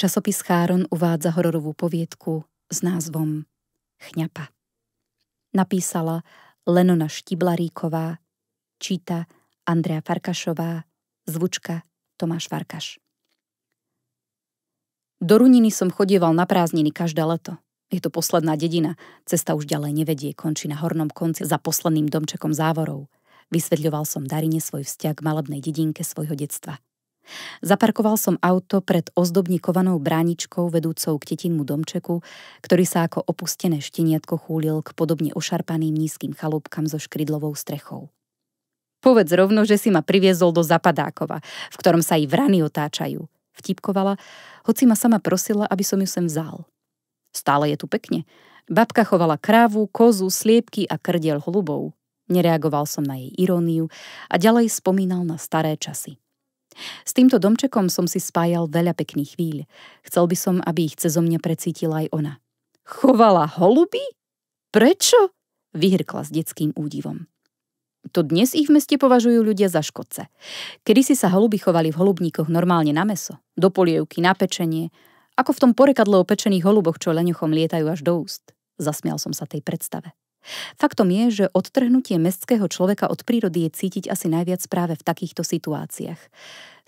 Časopis Cháron uvádza hororovú poviedku s názvom Chňapa. Napísala Lenona Štiblaríková, číta Andrea Farkašová, zvučka Tomáš Farkaš. Do Runiny som chodieval na prázdniny každé leto. Je to posledná dedina, cesta už ďalej nevedie, končí na hornom konci za posledným domčekom závorov. Vysvetľoval som Darine svoj vzťah k malebnej dedinke svojho detstva – Zaparkoval som auto pred ozdobníkovanou bráničkou vedúcou k tetinmu domčeku, ktorý sa ako opustené šteniatko chúlil k podobne ošarpaným nízkym chalúbkam so škridlovou strechou. Povedz rovno, že si ma priviezol do Zapadákova, v ktorom sa i vrany otáčajú. Vtipkovala, hoci ma sama prosila, aby som ju sem vzal. Stále je tu pekne. Babka chovala krávu, kozu, sliepky a krdiel holubov. Nereagoval som na jej iróniu a ďalej spomínal na staré časy. S týmto domčekom som si spájal veľa pekných chvíľ. Chcel by som, aby ich cezo mňa precítila aj ona. Chovala holuby? Prečo? Vyhrkla s detským údivom. To dnes ich v meste považujú ľudia za škodce. Kedy si sa holuby chovali v holubníkoch normálne na meso, do polievky, na pečenie, ako v tom porekadle o pečených holuboch, čo leňochom lietajú až do úst. Zasmial som sa tej predstave. Faktom je, že odtrhnutie mestského človeka od prírody je cítiť asi najviac práve v takýchto situáciách.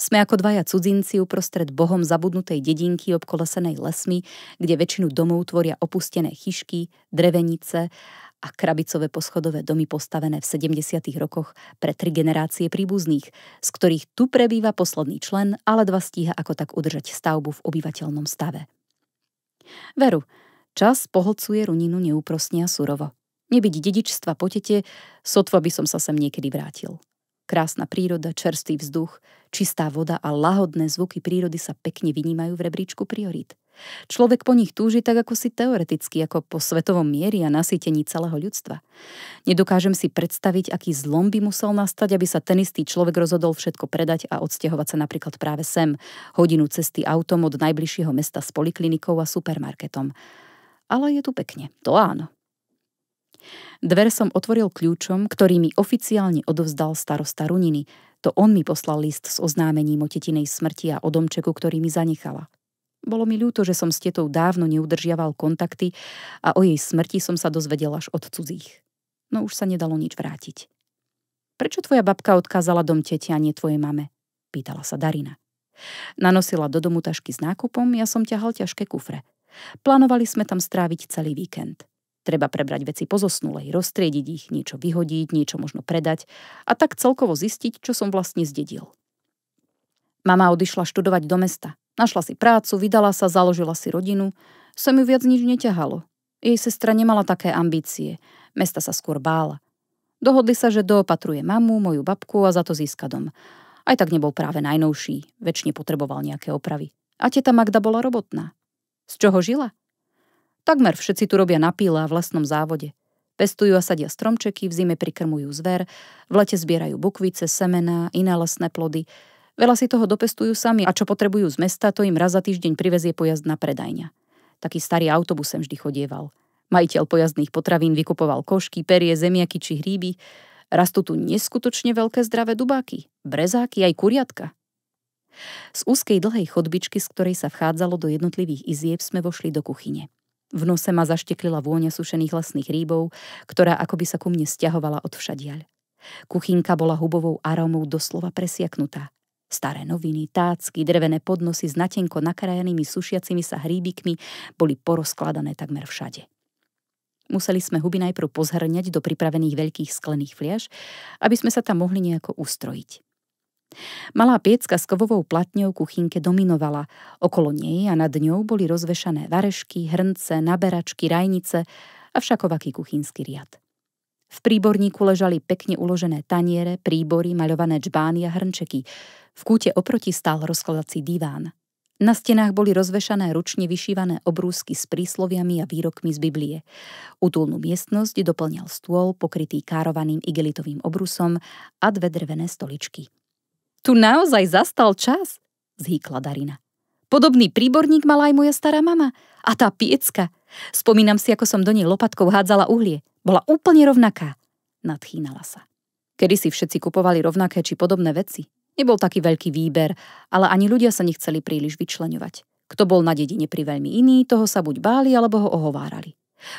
Sme ako dvaja cudzinci uprostred bohom zabudnutej dedinky obkolesenej lesmi, kde väčšinu domov tvoria opustené chyšky, drevenice a krabicové poschodové domy postavené v 70. rokoch pre tri generácie príbuzných, z ktorých tu prebýva posledný člen, ale dva stíha ako tak udržať stavbu v obyvateľnom stave. Veru, čas pohlcuje runinu neúprosne a surovo. Nebyť dedičstva po tete, sotva by som sa sem niekedy vrátil. Krásna príroda, čerstvý vzduch, čistá voda a lahodné zvuky prírody sa pekne vynímajú v rebríčku priorít. Človek po nich túži tak ako si teoreticky, ako po svetovom miery a nasýtení celého ľudstva. Nedokážem si predstaviť, aký zlom by musel nastať, aby sa ten istý človek rozhodol všetko predať a odsťahovať sa napríklad práve sem, hodinu cesty autom od najbližšieho mesta s poliklinikou a supermarketom. Ale je tu pekne, to áno. Dver som otvoril kľúčom, ktorý mi oficiálne odovzdal starosta Runiny. To on mi poslal list s oznámením o tetinej smrti a o domčeku, ktorý mi zanechala. Bolo mi ľúto, že som s tetou dávno neudržiaval kontakty a o jej smrti som sa dozvedel až od cudzích. No už sa nedalo nič vrátiť. Prečo tvoja babka odkázala dom tete a nie tvoje mame? Pýtala sa Darina. Nanosila do domu tašky s nákupom, ja som ťahal ťažké kufre. Plánovali sme tam stráviť celý víkend. Treba prebrať veci pozosnulej, roztriediť ich, niečo vyhodiť, niečo možno predať a tak celkovo zistiť, čo som vlastne zdedil. Mama odišla študovať do mesta. Našla si prácu, vydala sa, založila si rodinu. sa ju viac nič neťahalo. Jej sestra nemala také ambície. Mesta sa skôr bála. Dohodli sa, že doopatruje mamu, moju babku a za to získa dom. Aj tak nebol práve najnovší, väčšine potreboval nejaké opravy. A teta Magda bola robotná. Z čoho žila? Takmer všetci tu robia na píle a vlastnom závode. Pestujú a sadia stromčeky, v zime prikrmujú zver, v lete zbierajú bukvice, semená, iné lesné plody. Veľa si toho dopestujú sami a čo potrebujú z mesta, to im raz za týždeň privezie pojazd na predajňa. Taký starý autobus sem vždy chodieval. Majiteľ pojazdných potravín vykupoval košky, perie, zemiaky či hríby. Rastú tu neskutočne veľké zdravé dubáky, brezáky aj kuriatka. Z úzkej dlhej chodbičky, z ktorej sa vchádzalo do jednotlivých izieb, sme vošli do kuchyne. V nose ma zašteklila vôňa sušených lesných rýbov, ktorá akoby sa ku mne stiahovala od všadiaľ. Kuchynka bola hubovou arómou doslova presiaknutá. Staré noviny, tácky, drevené podnosy s natenko nakrajanými sušiacimi sa hríbikmi boli porozkladané takmer všade. Museli sme huby najprv pozhrňať do pripravených veľkých sklených fliaž, aby sme sa tam mohli nejako ustrojiť. Malá piecka s kovovou platňou kuchynke dominovala. Okolo nej a nad ňou boli rozvešané varešky, hrnce, naberačky, rajnice a všakovaký kuchynský riad. V príborníku ležali pekne uložené taniere, príbory, maľované čbány a hrnčeky. V kúte oproti stál rozkladací diván. Na stenách boli rozvešané ručne vyšívané obrúsky s prísloviami a výrokmi z Biblie. Utulnú miestnosť doplňal stôl pokrytý károvaným igelitovým obrusom a dve drevené stoličky. Tu naozaj zastal čas, zhýkla Darina. Podobný príborník mala aj moja stará mama. A tá piecka. Spomínam si, ako som do nej lopatkou hádzala uhlie. Bola úplne rovnaká. Nadchýnala sa. Kedy si všetci kupovali rovnaké či podobné veci. Nebol taký veľký výber, ale ani ľudia sa nechceli príliš vyčlenovať. Kto bol na dedine pri veľmi iný, toho sa buď báli, alebo ho ohovárali.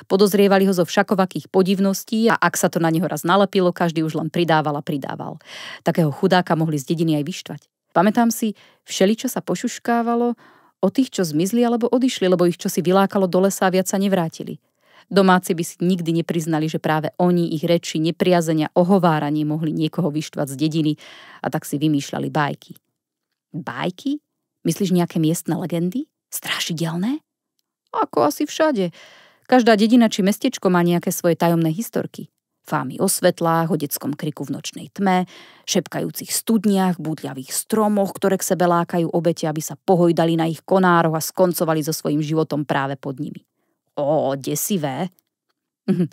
Podozrievali ho zo všakovakých podivností a ak sa to na neho raz nalepilo, každý už len pridával a pridával. Takého chudáka mohli z dediny aj vyštvať. Pamätám si, čo sa pošuškávalo o tých, čo zmizli alebo odišli, lebo ich čo si vylákalo do lesa a viac sa nevrátili. Domáci by si nikdy nepriznali, že práve oni ich reči, nepriazenia, ohováranie mohli niekoho vyštvať z dediny a tak si vymýšľali bajky. Bajky? Myslíš nejaké miestne legendy? Strašidelné? Ako asi všade. Každá dedina či mestečko má nejaké svoje tajomné historky. Fámy o svetlách, o detskom kriku v nočnej tme, šepkajúcich studniach, búdľavých stromoch, ktoré k sebe lákajú obete, aby sa pohojdali na ich konároch a skoncovali so svojím životom práve pod nimi. Ó, desivé. Mhm.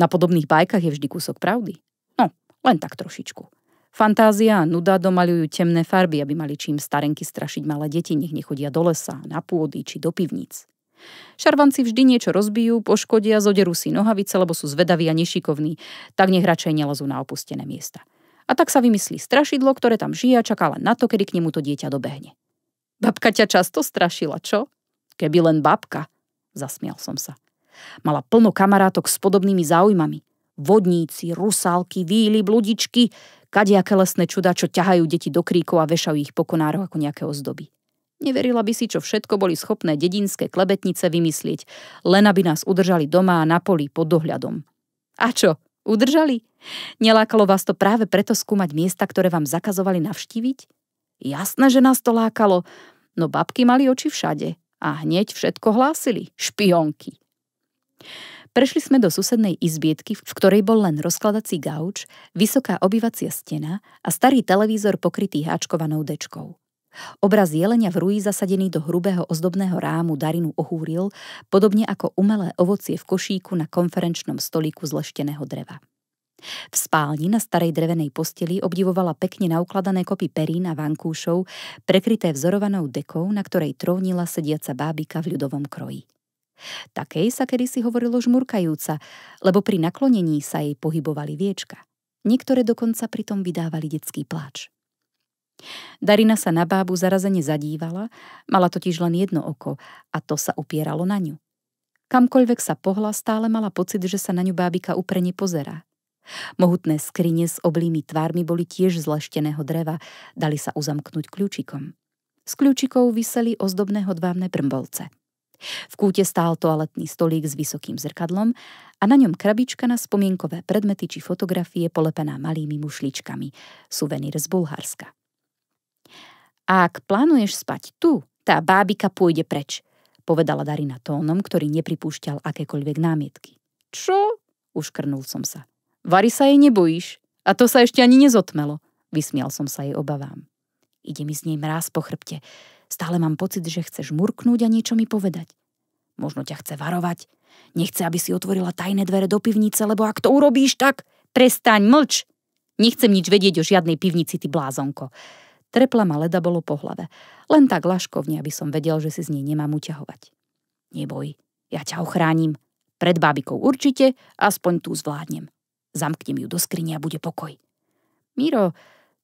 Na podobných bajkách je vždy kúsok pravdy. No, len tak trošičku. Fantázia a nuda domaľujú temné farby, aby mali čím starenky strašiť malé deti, nech nechodia do lesa, na pôdy či do pivníc. Šarvanci vždy niečo rozbijú, poškodia, zoderú si nohavice, lebo sú zvedaví a nešikovní, tak nech radšej nelezú na opustené miesta. A tak sa vymyslí strašidlo, ktoré tam žije a čaká len na to, kedy k nemu to dieťa dobehne. Babka ťa často strašila, čo? Keby len babka, zasmial som sa. Mala plno kamarátok s podobnými záujmami. Vodníci, rusálky, víly, bludičky, kadiaké lesné čuda, čo ťahajú deti do kríkov a vešajú ich po konároch ako nejaké ozdoby. Neverila by si, čo všetko boli schopné dedinské klebetnice vymyslieť, len aby nás udržali doma a na poli pod dohľadom. A čo, udržali? Nelákalo vás to práve preto skúmať miesta, ktoré vám zakazovali navštíviť? Jasné, že nás to lákalo, no babky mali oči všade a hneď všetko hlásili. Špionky. Prešli sme do susednej izbietky, v ktorej bol len rozkladací gauč, vysoká obývacia stena a starý televízor pokrytý háčkovanou dečkou. Obraz jelenia v ruji zasadený do hrubého ozdobného rámu Darinu ohúril, podobne ako umelé ovocie v košíku na konferenčnom stolíku z lešteného dreva. V spálni na starej drevenej posteli obdivovala pekne naukladané kopy perín a vankúšov, prekryté vzorovanou dekou, na ktorej trónila sediaca bábika v ľudovom kroji. Takej sa kedysi hovorilo žmurkajúca, lebo pri naklonení sa jej pohybovali viečka. Niektoré dokonca pritom vydávali detský pláč. Darina sa na bábu zarazene zadívala, mala totiž len jedno oko a to sa upieralo na ňu. Kamkoľvek sa pohla, stále mala pocit, že sa na ňu bábika uprene pozerá. Mohutné skrine s oblými tvármi boli tiež z lešteného dreva, dali sa uzamknúť kľúčikom. Z kľúčikov vyseli ozdobné hodvávne brmbolce. V kúte stál toaletný stolík s vysokým zrkadlom a na ňom krabička na spomienkové predmety či fotografie polepená malými mušličkami, suvenír z Bulharska. Ak plánuješ spať tu, tá bábika pôjde preč, povedala Darina tónom, ktorý nepripúšťal akékoľvek námietky. Čo? Uškrnul som sa. Vary sa jej nebojíš. A to sa ešte ani nezotmelo. Vysmial som sa jej obavám. Ide mi z nej mráz po chrbte. Stále mám pocit, že chceš murknúť a niečo mi povedať. Možno ťa chce varovať. Nechce, aby si otvorila tajné dvere do pivnice, lebo ak to urobíš, tak prestaň, mlč. Nechcem nič vedieť o žiadnej pivnici, ty blázonko. Trepla ma leda bolo po hlave. Len tak laškovne, aby som vedel, že si z nej nemám uťahovať. Neboj, ja ťa ochránim. Pred bábikou určite, aspoň tu zvládnem. Zamknem ju do skrine a bude pokoj. Miro,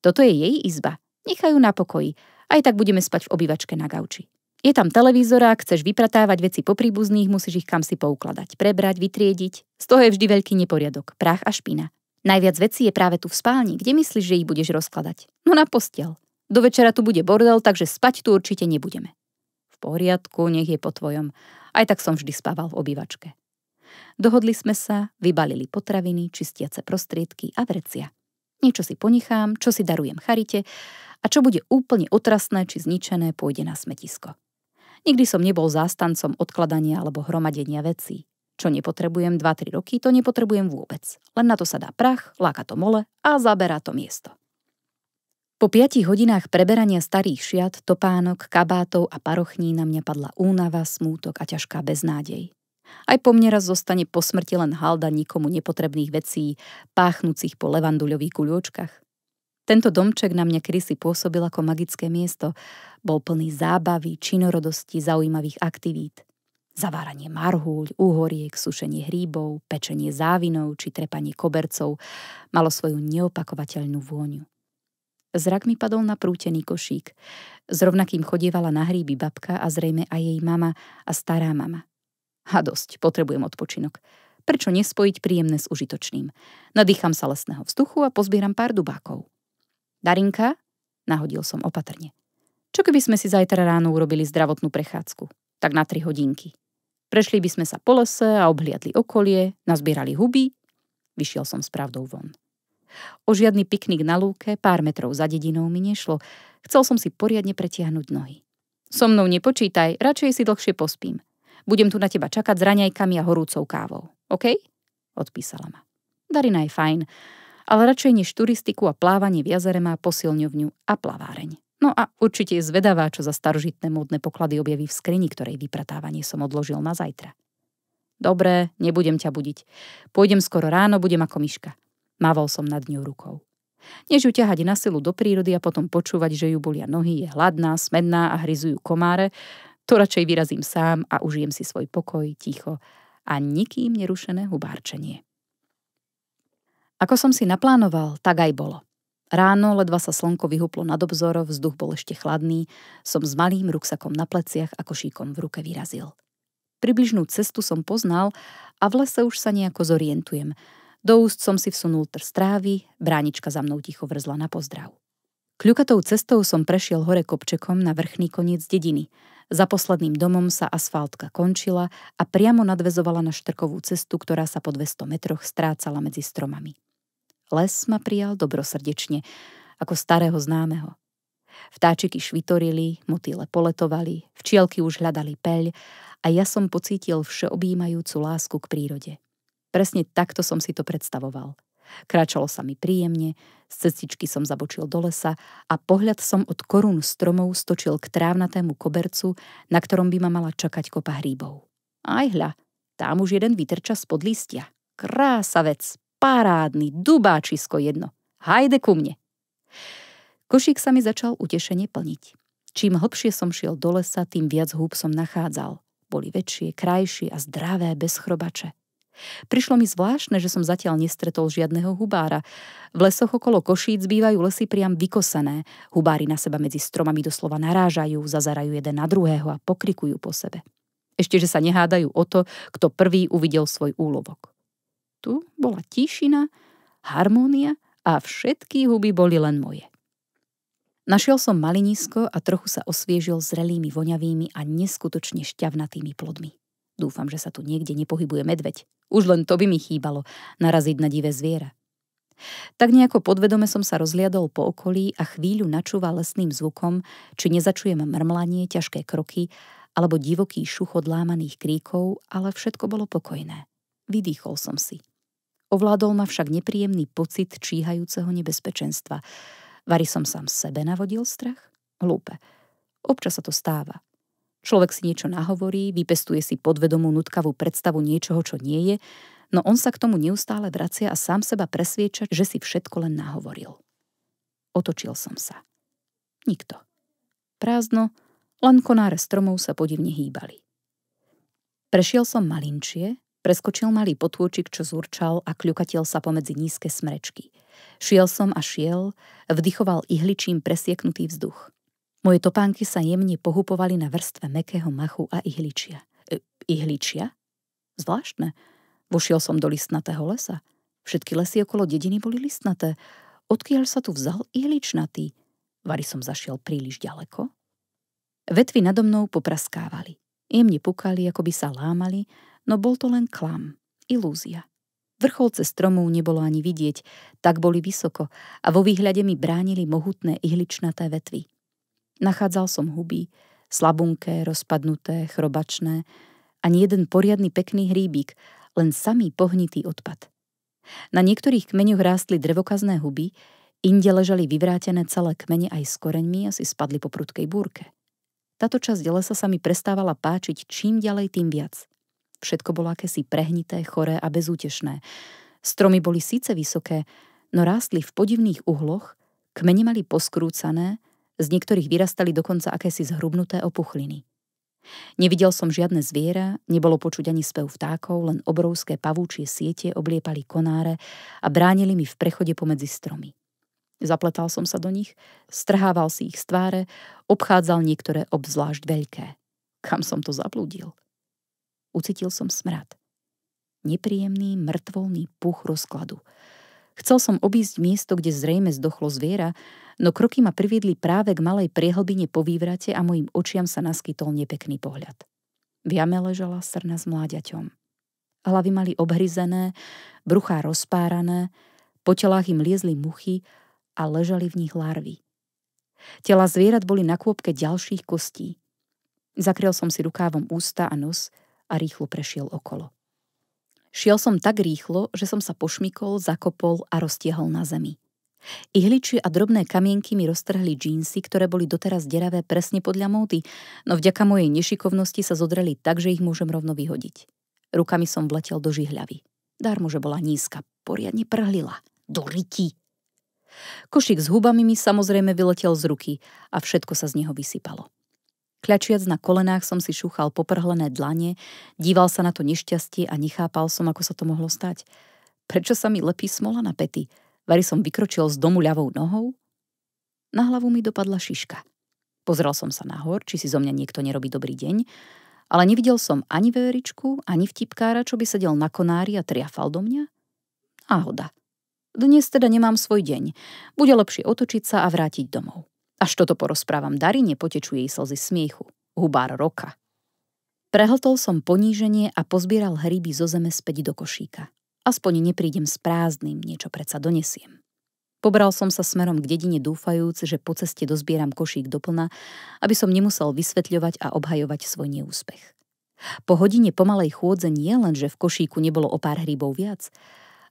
toto je jej izba. Nechajú na pokoji. Aj tak budeme spať v obývačke na gauči. Je tam televízor, ak chceš vypratávať veci po príbuzných, musíš ich kam si poukladať, prebrať, vytriediť. Z toho je vždy veľký neporiadok, prach a špina. Najviac vecí je práve tu v spálni, kde myslíš, že ich budeš rozkladať? No na postel. Do večera tu bude bordel, takže spať tu určite nebudeme. V poriadku, nech je po tvojom. Aj tak som vždy spával v obývačke. Dohodli sme sa, vybalili potraviny, čistiace prostriedky a vrecia. Niečo si ponichám, čo si darujem charite a čo bude úplne otrasné či zničené, pôjde na smetisko. Nikdy som nebol zástancom odkladania alebo hromadenia vecí. Čo nepotrebujem 2-3 roky, to nepotrebujem vôbec. Len na to sa dá prach, láka to mole a zaberá to miesto. Po piatich hodinách preberania starých šiat, topánok, kabátov a parochní na mňa padla únava, smútok a ťažká beznádej. Aj po mne raz zostane po smrti len halda nikomu nepotrebných vecí, páchnúcich po levanduľových kuľočkách. Tento domček na mňa krysy pôsobil ako magické miesto. Bol plný zábavy, činorodosti, zaujímavých aktivít. Zaváranie marhúľ, úhoriek, sušenie hríbov, pečenie závinov či trepanie kobercov malo svoju neopakovateľnú vôňu. Zrak mi padol na prútený košík. Zrovna rovnakým chodievala na hríby babka a zrejme aj jej mama a stará mama. A dosť, potrebujem odpočinok. Prečo nespojiť príjemné s užitočným? Nadýcham sa lesného vzduchu a pozbieram pár dubákov. Darinka? Nahodil som opatrne. Čo keby sme si zajtra ráno urobili zdravotnú prechádzku? Tak na tri hodinky. Prešli by sme sa po lese a obhliadli okolie, nazbierali huby. Vyšiel som s pravdou von. O žiadny piknik na lúke, pár metrov za dedinou mi nešlo. Chcel som si poriadne pretiahnuť nohy. So mnou nepočítaj, radšej si dlhšie pospím. Budem tu na teba čakať s raňajkami a horúcou kávou. OK? Odpísala ma. Darina je fajn, ale radšej než turistiku a plávanie v jazere má posilňovňu a plaváreň. No a určite je zvedavá, čo za starožitné módne poklady objaví v skrini, ktorej vypratávanie som odložil na zajtra. Dobre, nebudem ťa budiť. Pôjdem skoro ráno, budem ako myška. Mával som nad ňou rukou. Než ju ťahať na silu do prírody a potom počúvať, že ju bolia nohy, je hladná, smedná a hryzujú komáre, to radšej vyrazím sám a užijem si svoj pokoj, ticho a nikým nerušené hubárčenie. Ako som si naplánoval, tak aj bolo. Ráno, ledva sa slnko vyhuplo nad obzor, vzduch bol ešte chladný, som s malým ruksakom na pleciach a košíkom v ruke vyrazil. Približnú cestu som poznal a v lese už sa nejako zorientujem – do úst som si vsunul trst trávy, bránička za mnou ticho vrzla na pozdrav. Kľukatou cestou som prešiel hore kopčekom na vrchný koniec dediny. Za posledným domom sa asfaltka končila a priamo nadvezovala na štrkovú cestu, ktorá sa po 200 metroch strácala medzi stromami. Les ma prijal dobrosrdečne, ako starého známeho. Vtáčiky švitorili, motýle poletovali, včielky už hľadali peľ a ja som pocítil všeobjímajúcu lásku k prírode. Presne takto som si to predstavoval. Kráčalo sa mi príjemne, z cestičky som zabočil do lesa a pohľad som od korún stromov stočil k trávnatému kobercu, na ktorom by ma mala čakať kopa hríbov. Aj hľa, tam už jeden vytrča spod listia. Krása vec, parádny, dubáčisko jedno. Hajde ku mne. Košík sa mi začal utešenie plniť. Čím hlbšie som šiel do lesa, tým viac húb som nachádzal. Boli väčšie, krajšie a zdravé bez chrobače. Prišlo mi zvláštne, že som zatiaľ nestretol žiadneho hubára. V lesoch okolo Košíc bývajú lesy priam vykosené. Hubári na seba medzi stromami doslova narážajú, zazerajú jeden na druhého a pokrikujú po sebe. Ešte, že sa nehádajú o to, kto prvý uvidel svoj úlovok. Tu bola tíšina, harmónia a všetky huby boli len moje. Našiel som malinisko a trochu sa osviežil zrelými voňavými a neskutočne šťavnatými plodmi. Dúfam, že sa tu niekde nepohybuje medveď. Už len to by mi chýbalo, naraziť na divé zviera. Tak nejako podvedome som sa rozliadol po okolí a chvíľu načúval lesným zvukom, či nezačujem mrmlanie, ťažké kroky alebo divoký šuchod lámaných kríkov, ale všetko bolo pokojné. Vydýchol som si. Ovládol ma však nepríjemný pocit číhajúceho nebezpečenstva. Vary som sám sebe navodil strach? Hlúpe. Občas sa to stáva. Človek si niečo nahovorí, vypestuje si podvedomú nutkavú predstavu niečoho, čo nie je, no on sa k tomu neustále vracia a sám seba presvieča, že si všetko len nahovoril. Otočil som sa. Nikto. Prázdno, len konáre stromov sa podivne hýbali. Prešiel som malinčie, preskočil malý potôčik, čo zúrčal a kľukatil sa pomedzi nízke smrečky. Šiel som a šiel, vdychoval ihličím presieknutý vzduch. Moje topánky sa jemne pohupovali na vrstve mekého machu a ihličia. E, ihličia? Zvláštne. Vošiel som do listnatého lesa. Všetky lesy okolo dediny boli listnaté. Odkiaľ sa tu vzal ihličnatý? Vary som zašiel príliš ďaleko. Vetvy nado mnou popraskávali. Jemne pukali, ako by sa lámali, no bol to len klam, ilúzia. Vrcholce stromov nebolo ani vidieť, tak boli vysoko a vo výhľade mi bránili mohutné ihličnaté vetvy. Nachádzal som huby, slabunké, rozpadnuté, chrobačné, ani jeden poriadny pekný hríbik, len samý pohnitý odpad. Na niektorých kmeňoch rástli drevokazné huby, inde ležali vyvrátené celé kmene aj s koreňmi a si spadli po prudkej búrke. Táto časť lesa sa mi prestávala páčiť čím ďalej tým viac. Všetko bolo akési prehnité, choré a bezútešné. Stromy boli síce vysoké, no rástli v podivných uhloch, kmene mali poskrúcané, z niektorých vyrastali dokonca akési zhrubnuté opuchliny. Nevidel som žiadne zviera, nebolo počuť ani spev vtákov, len obrovské pavúčie siete obliepali konáre a bránili mi v prechode pomedzi stromy. Zapletal som sa do nich, strhával si ich z tváre, obchádzal niektoré obzvlášť veľké. Kam som to zablúdil? Ucítil som smrad. Nepríjemný, mŕtvolný puch rozkladu – Chcel som obísť miesto, kde zrejme zdochlo zviera, no kroky ma priviedli práve k malej priehlbine po vývrate a mojim očiam sa naskytol nepekný pohľad. V jame ležala srna s mláďaťom. Hlavy mali obhryzené, bruchá rozpárané, po telách im liezli muchy a ležali v nich larvy. Tela zvierat boli na kôpke ďalších kostí. Zakryl som si rukávom ústa a nos a rýchlo prešiel okolo. Šiel som tak rýchlo, že som sa pošmikol, zakopol a roztiehol na zemi. Ihličie a drobné kamienky mi roztrhli džínsy, ktoré boli doteraz deravé presne podľa módy, no vďaka mojej nešikovnosti sa zodreli tak, že ich môžem rovno vyhodiť. Rukami som vletel do žihľavy. Darmo, že bola nízka, poriadne prhlila. Do ryti. Košík s hubami mi samozrejme vyletel z ruky a všetko sa z neho vysypalo. Kľačiac na kolenách som si šúchal poprhlené dlane, díval sa na to nešťastie a nechápal som, ako sa to mohlo stať. Prečo sa mi lepí smola na pety? Vary som vykročil z domu ľavou nohou? Na hlavu mi dopadla šiška. Pozrel som sa nahor, či si zo mňa niekto nerobí dobrý deň, ale nevidel som ani veveričku, ani vtipkára, čo by sedel na konári a triafal do mňa. Áhoda. Dnes teda nemám svoj deň. Bude lepšie otočiť sa a vrátiť domov. Až toto porozprávam Darine, potečú jej slzy smiechu. Hubár roka. Prehltol som poníženie a pozbieral hryby zo zeme späť do košíka. Aspoň neprídem s prázdnym, niečo predsa donesiem. Pobral som sa smerom k dedine dúfajúc, že po ceste dozbieram košík doplna, aby som nemusel vysvetľovať a obhajovať svoj neúspech. Po hodine pomalej chôdze nie len, že v košíku nebolo o pár hrybov viac,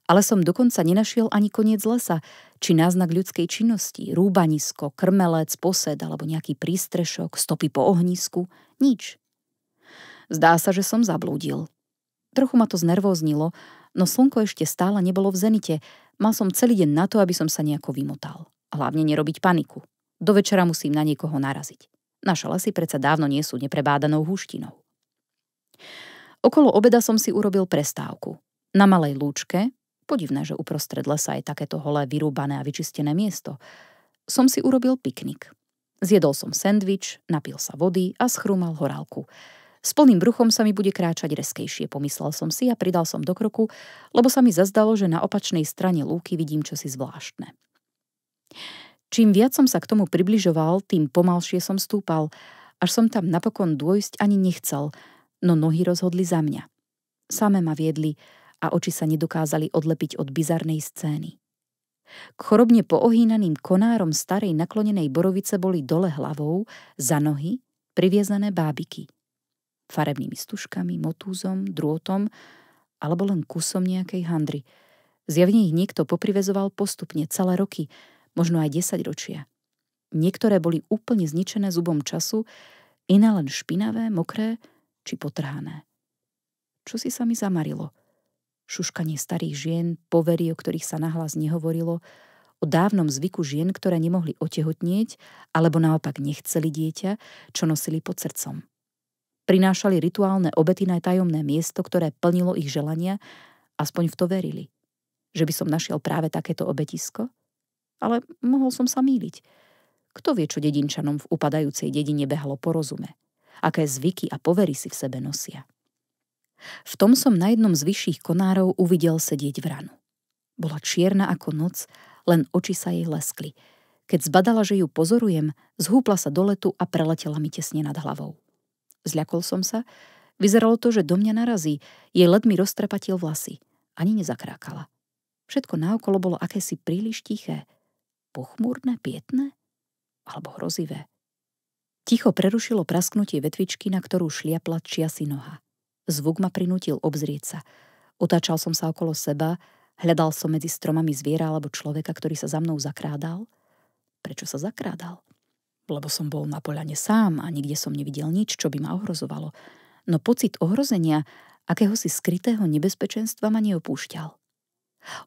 ale som dokonca nenašiel ani koniec lesa, či náznak ľudskej činnosti, rúbanisko, krmelec, posed alebo nejaký prístrešok, stopy po ohnisku, nič. Zdá sa, že som zablúdil. Trochu ma to znervóznilo, no slnko ešte stále nebolo v zenite. Mal som celý deň na to, aby som sa nejako vymotal. Hlavne nerobiť paniku. Do večera musím na niekoho naraziť. Naše lesy predsa dávno nie sú neprebádanou húštinou. Okolo obeda som si urobil prestávku. Na malej lúčke, Podivné, že uprostred lesa je takéto holé, vyrúbané a vyčistené miesto. Som si urobil piknik. Zjedol som sendvič, napil sa vody a schrúmal horálku. S plným bruchom sa mi bude kráčať reskejšie, pomyslel som si a pridal som do kroku, lebo sa mi zazdalo, že na opačnej strane lúky vidím čosi zvláštne. Čím viac som sa k tomu približoval, tým pomalšie som stúpal, až som tam napokon dôjsť ani nechcel, no nohy rozhodli za mňa. Same ma viedli, a oči sa nedokázali odlepiť od bizarnej scény. K chorobne poohýnaným konárom starej naklonenej borovice boli dole hlavou, za nohy, priviezané bábiky. Farebnými stužkami, motúzom, drôtom alebo len kusom nejakej handry. Zjavne ich niekto poprivezoval postupne celé roky, možno aj desaťročia. Niektoré boli úplne zničené zubom času, iné len špinavé, mokré či potrhané. Čo si sa mi zamarilo – šuškanie starých žien, povery, o ktorých sa nahlas nehovorilo, o dávnom zvyku žien, ktoré nemohli otehotnieť alebo naopak nechceli dieťa, čo nosili pod srdcom. Prinášali rituálne obety na tajomné miesto, ktoré plnilo ich želania, aspoň v to verili. Že by som našiel práve takéto obetisko? Ale mohol som sa míliť. Kto vie, čo dedinčanom v upadajúcej dedine behalo porozume, Aké zvyky a povery si v sebe nosia? V tom som na jednom z vyšších konárov uvidel sedieť v ranu. Bola čierna ako noc, len oči sa jej leskli. Keď zbadala, že ju pozorujem, zhúpla sa do letu a preletela mi tesne nad hlavou. Zľakol som sa, vyzeralo to, že do mňa narazí, jej led mi roztrepatil vlasy. Ani nezakrákala. Všetko naokolo bolo akési príliš tiché. Pochmúrne, pietné? Alebo hrozivé. Ticho prerušilo prasknutie vetvičky, na ktorú šliapla čiasi noha. Zvuk ma prinútil obzrieť sa. Otáčal som sa okolo seba, hľadal som medzi stromami zviera alebo človeka, ktorý sa za mnou zakrádal. Prečo sa zakrádal? Lebo som bol na poľane sám a nikde som nevidel nič, čo by ma ohrozovalo. No pocit ohrozenia, akéhosi skrytého nebezpečenstva ma neopúšťal.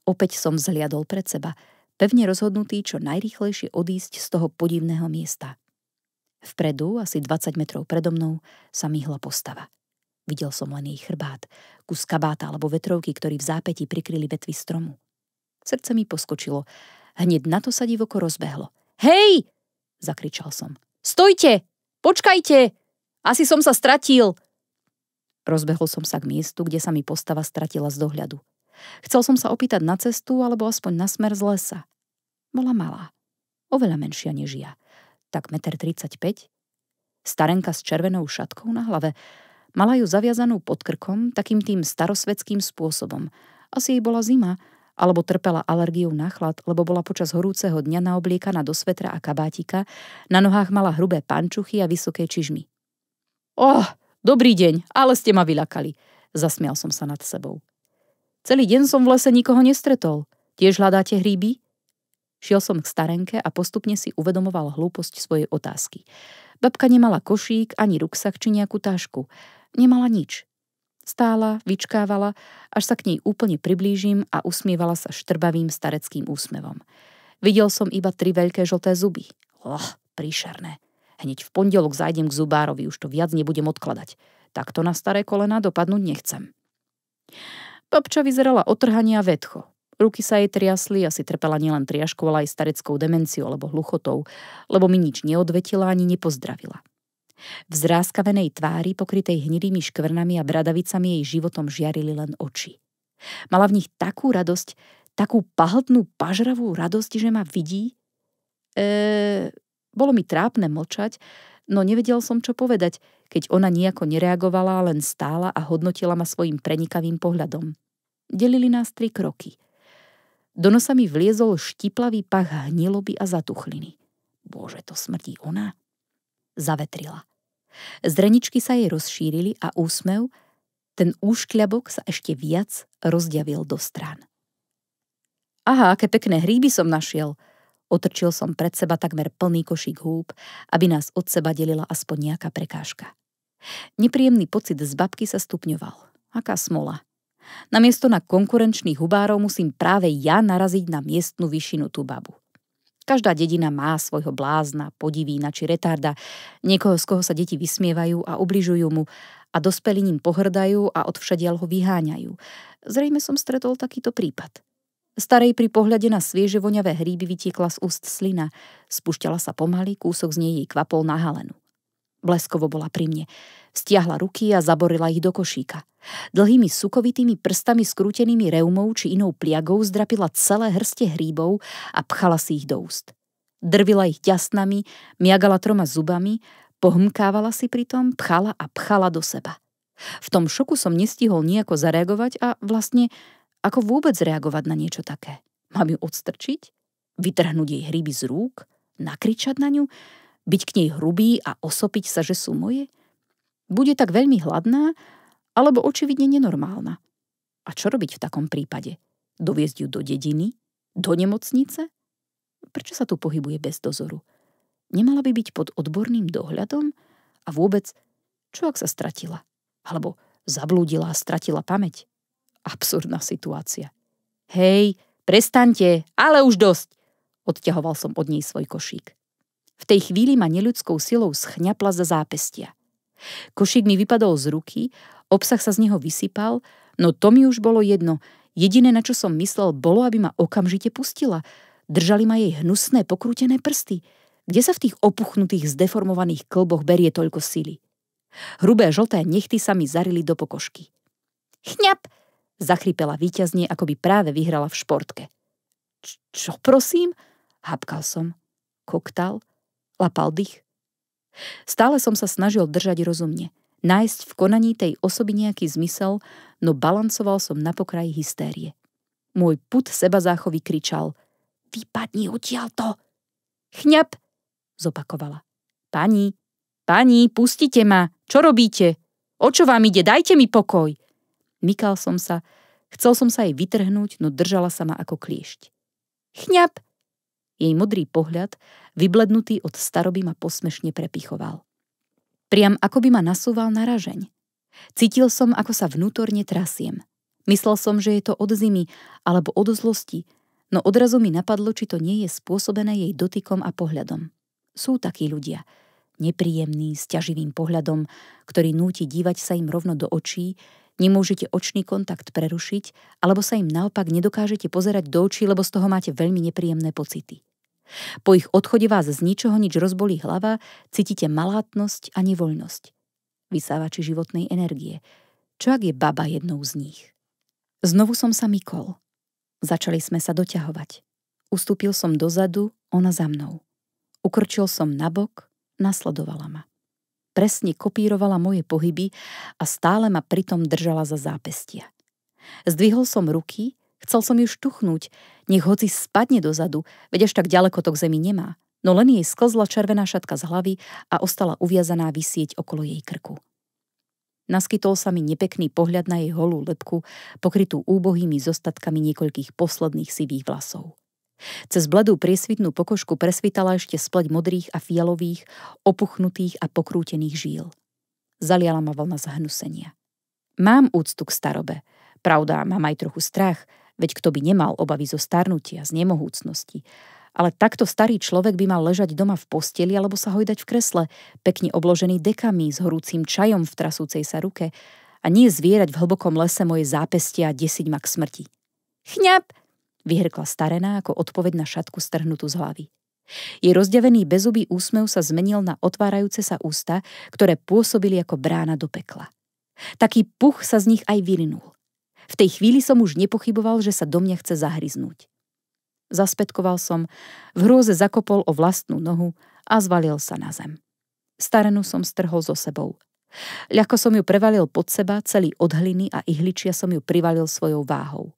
Opäť som zliadol pred seba, pevne rozhodnutý čo najrýchlejšie odísť z toho podivného miesta. Vpredu, asi 20 metrov predo mnou, sa myhla postava – Videl som len jej chrbát, kus kabáta alebo vetrovky, ktorý v zápäti prikryli vetvy stromu. Srdce mi poskočilo. Hneď na to sa divoko rozbehlo. Hej! Zakričal som. Stojte! Počkajte! Asi som sa stratil! Rozbehol som sa k miestu, kde sa mi postava stratila z dohľadu. Chcel som sa opýtať na cestu alebo aspoň na smer z lesa. Bola malá. Oveľa menšia než ja. Tak meter 35. Starenka s červenou šatkou na hlave, Mala ju zaviazanú pod krkom takým tým starosvedským spôsobom. Asi jej bola zima, alebo trpela alergiou na chlad, lebo bola počas horúceho dňa naobliekaná do svetra a kabátika, na nohách mala hrubé pančuchy a vysoké čižmy. Oh, dobrý deň, ale ste ma vyľakali, zasmial som sa nad sebou. Celý deň som v lese nikoho nestretol. Tiež hľadáte hríby? Šiel som k starenke a postupne si uvedomoval hlúposť svojej otázky. Babka nemala košík ani ruksak či nejakú tášku. Nemala nič. Stála, vyčkávala, až sa k nej úplne priblížim a usmievala sa štrbavým stareckým úsmevom. Videl som iba tri veľké žlté zuby. Oh, príšerné. Hneď v pondelok zajdem k zubárovi, už to viac nebudem odkladať. Takto na staré kolena dopadnúť nechcem. Babča vyzerala otrhania vedcho. Ruky sa jej triasli, asi trpela nielen triaškou, ale aj stareckou demenciou alebo hluchotou, lebo mi nič neodvetila ani nepozdravila. V zráskavenej tvári, pokrytej hnilými škvrnami a bradavicami jej životom žiarili len oči. Mala v nich takú radosť, takú pahltnú pažravú radosť, že ma vidí. E, bolo mi trápne mlčať, no nevedel som, čo povedať, keď ona nejako nereagovala, len stála a hodnotila ma svojim prenikavým pohľadom. Delili nás tri kroky. Do nosa mi vliezol štiplavý pach hniloby a zatuchliny. Bože, to smrdí ona zavetrila. Zreničky sa jej rozšírili a úsmev, ten úškľabok sa ešte viac rozdiavil do strán. Aha, aké pekné hríby som našiel. Otrčil som pred seba takmer plný košík húb, aby nás od seba delila aspoň nejaká prekážka. Nepríjemný pocit z babky sa stupňoval. Aká smola. Namiesto na konkurenčných hubárov musím práve ja naraziť na miestnu vyšinu tú babu. Každá dedina má svojho blázna, podivína či retarda, niekoho, z koho sa deti vysmievajú a ubližujú mu a dospelí ním pohrdajú a odvšadial ho vyháňajú. Zrejme som stretol takýto prípad. Starej pri pohľade na svieže voňavé hríby vytiekla z úst slina. Spúšťala sa pomaly, kúsok z nej jej kvapol na halenu. Bleskovo bola pri mne. Stiahla ruky a zaborila ich do košíka. Dlhými sukovitými prstami skrútenými reumou či inou pliagou zdrapila celé hrste hríbov a pchala si ich do úst. Drvila ich ťasnami, miagala troma zubami, pohmkávala si pritom, pchala a pchala do seba. V tom šoku som nestihol nejako zareagovať a vlastne ako vôbec reagovať na niečo také. Mám ju odstrčiť? Vytrhnúť jej hryby z rúk? Nakričať na ňu? byť k nej hrubý a osopiť sa, že sú moje? Bude tak veľmi hladná, alebo očividne nenormálna. A čo robiť v takom prípade? Doviezť ju do dediny? Do nemocnice? Prečo sa tu pohybuje bez dozoru? Nemala by byť pod odborným dohľadom? A vôbec, čo ak sa stratila? Alebo zablúdila a stratila pamäť? Absurdná situácia. Hej, prestante, ale už dosť! Odťahoval som od nej svoj košík. V tej chvíli ma neľudskou silou schňapla za zápestia. Košík mi vypadol z ruky, obsah sa z neho vysypal, no to mi už bolo jedno. Jediné, na čo som myslel, bolo, aby ma okamžite pustila. Držali ma jej hnusné, pokrútené prsty. Kde sa v tých opuchnutých, zdeformovaných klboch berie toľko sily? Hrubé žlté nechty sa mi zarili do pokožky. Chňap! Zachrypela výťazne, ako by práve vyhrala v športke. Č- čo prosím? Hapkal som. Koktal? Lapal dých. Stále som sa snažil držať rozumne, nájsť v konaní tej osoby nejaký zmysel, no balancoval som na pokraji hystérie. Môj put seba záchovy kričal Vypadni to. Chňap! zopakovala. Pani, pani, pustite ma! Čo robíte? O čo vám ide? Dajte mi pokoj! Mykal som sa, chcel som sa jej vytrhnúť, no držala sa ma ako kliešť. Chňap! Jej modrý pohľad, vyblednutý od staroby, ma posmešne prepichoval. Priam ako by ma nasúval na ražeň. Cítil som, ako sa vnútorne trasiem. Myslel som, že je to od zimy alebo od zlosti, no odrazu mi napadlo, či to nie je spôsobené jej dotykom a pohľadom. Sú takí ľudia, nepríjemný, s ťaživým pohľadom, ktorý núti dívať sa im rovno do očí, nemôžete očný kontakt prerušiť, alebo sa im naopak nedokážete pozerať do očí, lebo z toho máte veľmi nepríjemné pocity. Po ich odchode vás z ničoho nič rozbolí hlava, cítite malátnosť a nevoľnosť. Vysávači životnej energie. Čo ak je baba jednou z nich? Znovu som sa mykol. Začali sme sa doťahovať. Ustúpil som dozadu, ona za mnou. Ukrčil som nabok, nasledovala ma. Presne kopírovala moje pohyby a stále ma pritom držala za zápestia. Zdvihol som ruky Chcel som ju štuchnúť, nech hoci spadne dozadu, veď až tak ďaleko to k zemi nemá. No len jej sklzla červená šatka z hlavy a ostala uviazaná vysieť okolo jej krku. Naskytol sa mi nepekný pohľad na jej holú lepku, pokrytú úbohými zostatkami niekoľkých posledných sivých vlasov. Cez bledú priesvitnú pokožku presvitala ešte spleť modrých a fialových, opuchnutých a pokrútených žíl. Zaliala ma vlna zhnusenia. Mám úctu k starobe. Pravda, mám aj trochu strach, Veď kto by nemal obavy zo starnutia, z nemohúcnosti. Ale takto starý človek by mal ležať doma v posteli alebo sa hojdať v kresle, pekne obložený dekami s horúcim čajom v trasúcej sa ruke a nie zvierať v hlbokom lese moje zápestia a desiť ma k smrti. Chňap! vyhrkla starená ako odpoveď na šatku strhnutú z hlavy. Jej rozďavený bezubý úsmev sa zmenil na otvárajúce sa ústa, ktoré pôsobili ako brána do pekla. Taký puch sa z nich aj vylinul. V tej chvíli som už nepochyboval, že sa do mňa chce zahryznúť. Zaspätkoval som, v hrôze zakopol o vlastnú nohu a zvalil sa na zem. Starenu som strhol so sebou. Ľahko som ju prevalil pod seba, celý od hliny a ihličia som ju privalil svojou váhou.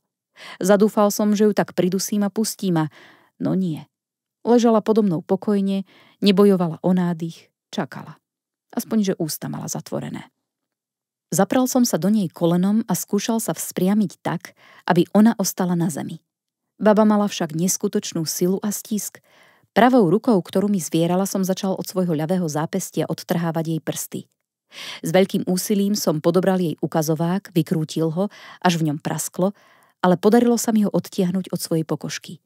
Zadúfal som, že ju tak pridusím a pustím a... No nie. Ležala podo mnou pokojne, nebojovala o nádych, čakala. Aspoň, že ústa mala zatvorené. Zapral som sa do nej kolenom a skúšal sa vzpriamiť tak, aby ona ostala na zemi. Baba mala však neskutočnú silu a stisk. Pravou rukou, ktorú mi zvierala, som začal od svojho ľavého zápestia odtrhávať jej prsty. S veľkým úsilím som podobral jej ukazovák, vykrútil ho, až v ňom prasklo, ale podarilo sa mi ho odtiahnuť od svojej pokožky.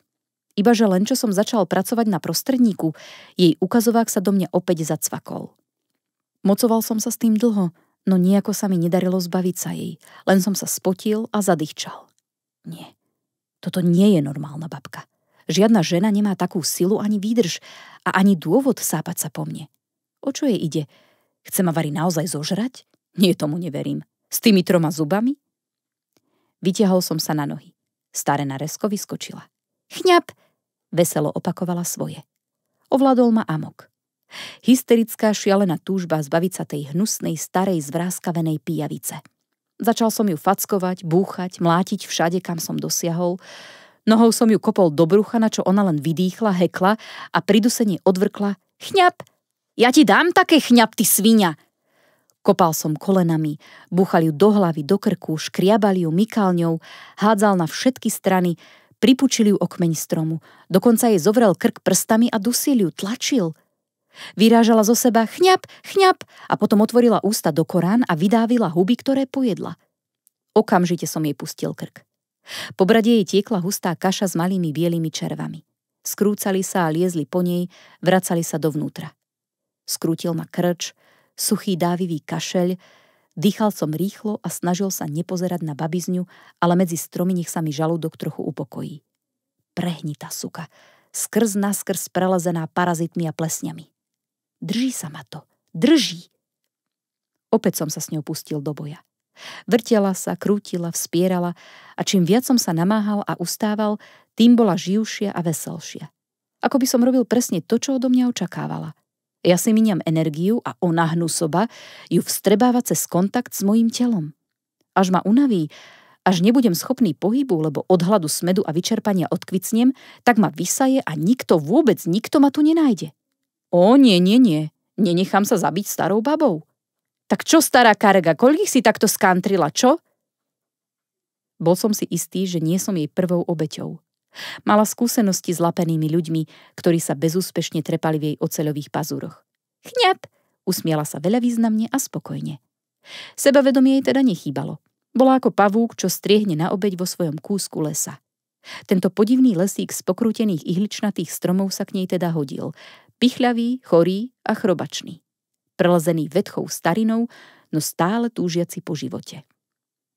Ibaže len čo som začal pracovať na prostredníku, jej ukazovák sa do mňa opäť zacvakol. Mocoval som sa s tým dlho, no nejako sa mi nedarilo zbaviť sa jej, len som sa spotil a zadýchčal. Nie, toto nie je normálna babka. Žiadna žena nemá takú silu ani výdrž a ani dôvod sápať sa po mne. O čo jej ide? Chce ma Vary naozaj zožrať? Nie, tomu neverím. S tými troma zubami? Vytiahol som sa na nohy. Staré na resko vyskočila. Chňap! Veselo opakovala svoje. Ovládol ma amok. Hysterická šialená túžba zbaviť sa tej hnusnej, starej, zvráskavenej pijavice. Začal som ju fackovať, búchať, mlátiť všade, kam som dosiahol. Nohou som ju kopol do brucha, na čo ona len vydýchla, hekla a pridusenie odvrkla Chňap! Ja ti dám také chňap, ty svinia! Kopal som kolenami, búchal ju do hlavy, do krku, škriabal ju mykálňou, hádzal na všetky strany, pripučil ju okmeň stromu. Dokonca jej zovrel krk prstami a dusil ju, tlačil – Vyrážala zo seba chňap, chňap a potom otvorila ústa do Korán a vydávila huby, ktoré pojedla. Okamžite som jej pustil krk. Po brade jej tiekla hustá kaša s malými bielými červami. Skrúcali sa a liezli po nej, vracali sa dovnútra. Skrútil ma krč, suchý dávivý kašeľ, dýchal som rýchlo a snažil sa nepozerať na babizňu, ale medzi stromy nech sa mi žalúdok trochu upokojí. Prehnitá suka, skrz naskrz prelezená parazitmi a plesňami. Drží sa ma to. Drží. Opäť som sa s ňou pustil do boja. Vrtela sa, krútila, vspierala a čím viac som sa namáhal a ustával, tým bola živšia a veselšia. Ako by som robil presne to, čo odo mňa očakávala. Ja si miniam energiu a ona hnusoba ju vstrebáva cez kontakt s mojim telom. Až ma unaví, až nebudem schopný pohybu, lebo od hladu smedu a vyčerpania odkvicnem, tak ma vysaje a nikto vôbec, nikto ma tu nenájde. O, nie, nie, nie. Nenechám sa zabiť starou babou. Tak čo, stará karga, koľkých si takto skantrila, čo? Bol som si istý, že nie som jej prvou obeťou. Mala skúsenosti s lapenými ľuďmi, ktorí sa bezúspešne trepali v jej oceľových pazúroch. Chňap! Usmiala sa veľa významne a spokojne. Sebavedomie jej teda nechýbalo. Bola ako pavúk, čo striehne na obeď vo svojom kúsku lesa. Tento podivný lesík z pokrútených ihličnatých stromov sa k nej teda hodil, pichľavý, chorý a chrobačný. Prelezený vedchou starinou, no stále túžiaci po živote.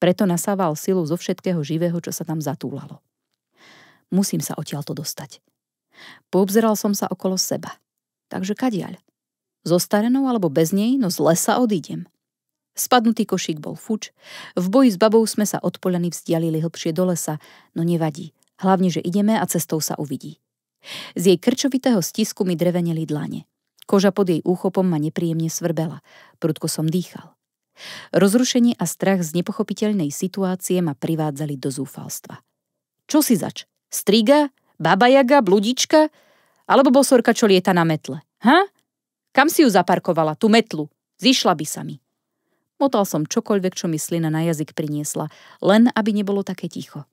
Preto nasával silu zo všetkého živého, čo sa tam zatúlalo. Musím sa odtiaľto dostať. Poobzeral som sa okolo seba. Takže kadiaľ? So starenou alebo bez nej, no z lesa odídem. Spadnutý košík bol fuč, v boji s babou sme sa od vzdialili hlbšie do lesa, no nevadí, hlavne, že ideme a cestou sa uvidí. Z jej krčovitého stisku mi dreveneli dlane. Koža pod jej úchopom ma nepríjemne svrbela. Prudko som dýchal. Rozrušenie a strach z nepochopiteľnej situácie ma privádzali do zúfalstva. Čo si zač? Striga? Baba Jaga? Bludička? Alebo bosorka, čo lieta na metle? Ha? Kam si ju zaparkovala? Tu metlu. Zišla by sa mi. Motal som čokoľvek, čo mi slina na jazyk priniesla, len aby nebolo také ticho.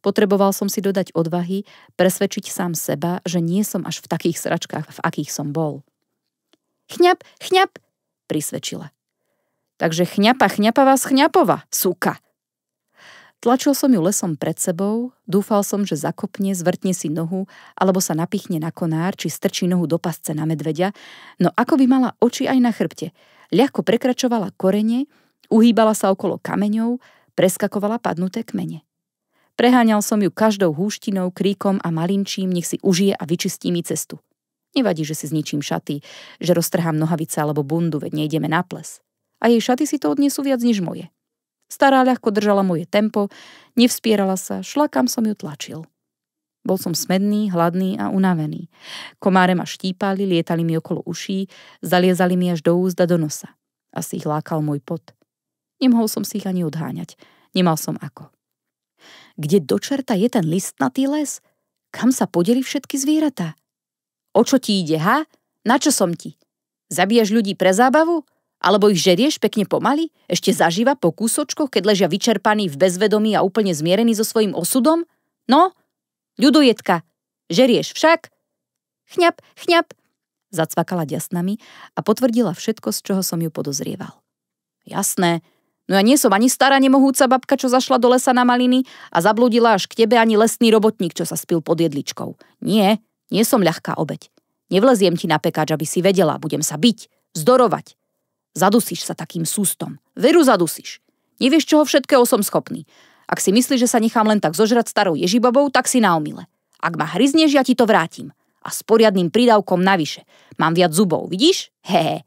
Potreboval som si dodať odvahy, presvedčiť sám seba, že nie som až v takých sračkách, v akých som bol. Chňap, chňap, prisvedčila. Takže chňapa, chňapa vás chňapova, súka. Tlačil som ju lesom pred sebou, dúfal som, že zakopne, zvrtne si nohu, alebo sa napichne na konár, či strčí nohu do pasce na medveďa, no ako by mala oči aj na chrbte. Ľahko prekračovala korene, uhýbala sa okolo kameňov, preskakovala padnuté kmene. Preháňal som ju každou húštinou, kríkom a malinčím, nech si užije a vyčistí mi cestu. Nevadí, že si zničím šaty, že roztrhám nohavice alebo bundu, veď nejdeme na ples. A jej šaty si to odnesú viac než moje. Stará ľahko držala moje tempo, nevspierala sa, šla kam som ju tlačil. Bol som smedný, hladný a unavený. Komáre ma štípali, lietali mi okolo uší, zaliezali mi až do úzda do nosa. Asi ich lákal môj pot. Nemohol som si ich ani odháňať. Nemal som ako. Kde dočerta je ten listnatý les? Kam sa podeli všetky zvieratá? O čo ti ide, ha? Na čo som ti? Zabíjaš ľudí pre zábavu? Alebo ich žerieš pekne pomaly? Ešte zažíva po kúsočkoch, keď ležia vyčerpaní v bezvedomí a úplne zmierení so svojím osudom? No, ľudojedka, žerieš však? Chňap, chňap, zacvakala ďasnami a potvrdila všetko, z čoho som ju podozrieval. Jasné, No ja nie som ani stará nemohúca babka, čo zašla do lesa na maliny a zabludila až k tebe ani lesný robotník, čo sa spil pod jedličkou. Nie, nie som ľahká obeď. Nevleziem ti na pekáč, aby si vedela, budem sa byť, vzdorovať. Zadusíš sa takým sústom. Veru zadusíš. Nevieš, čoho všetkého som schopný. Ak si myslíš, že sa nechám len tak zožrať starou ježibabou, tak si na omile. Ak ma hryzneš, ja ti to vrátim. A s poriadným prídavkom navyše. Mám viac zubov, vidíš? Hehe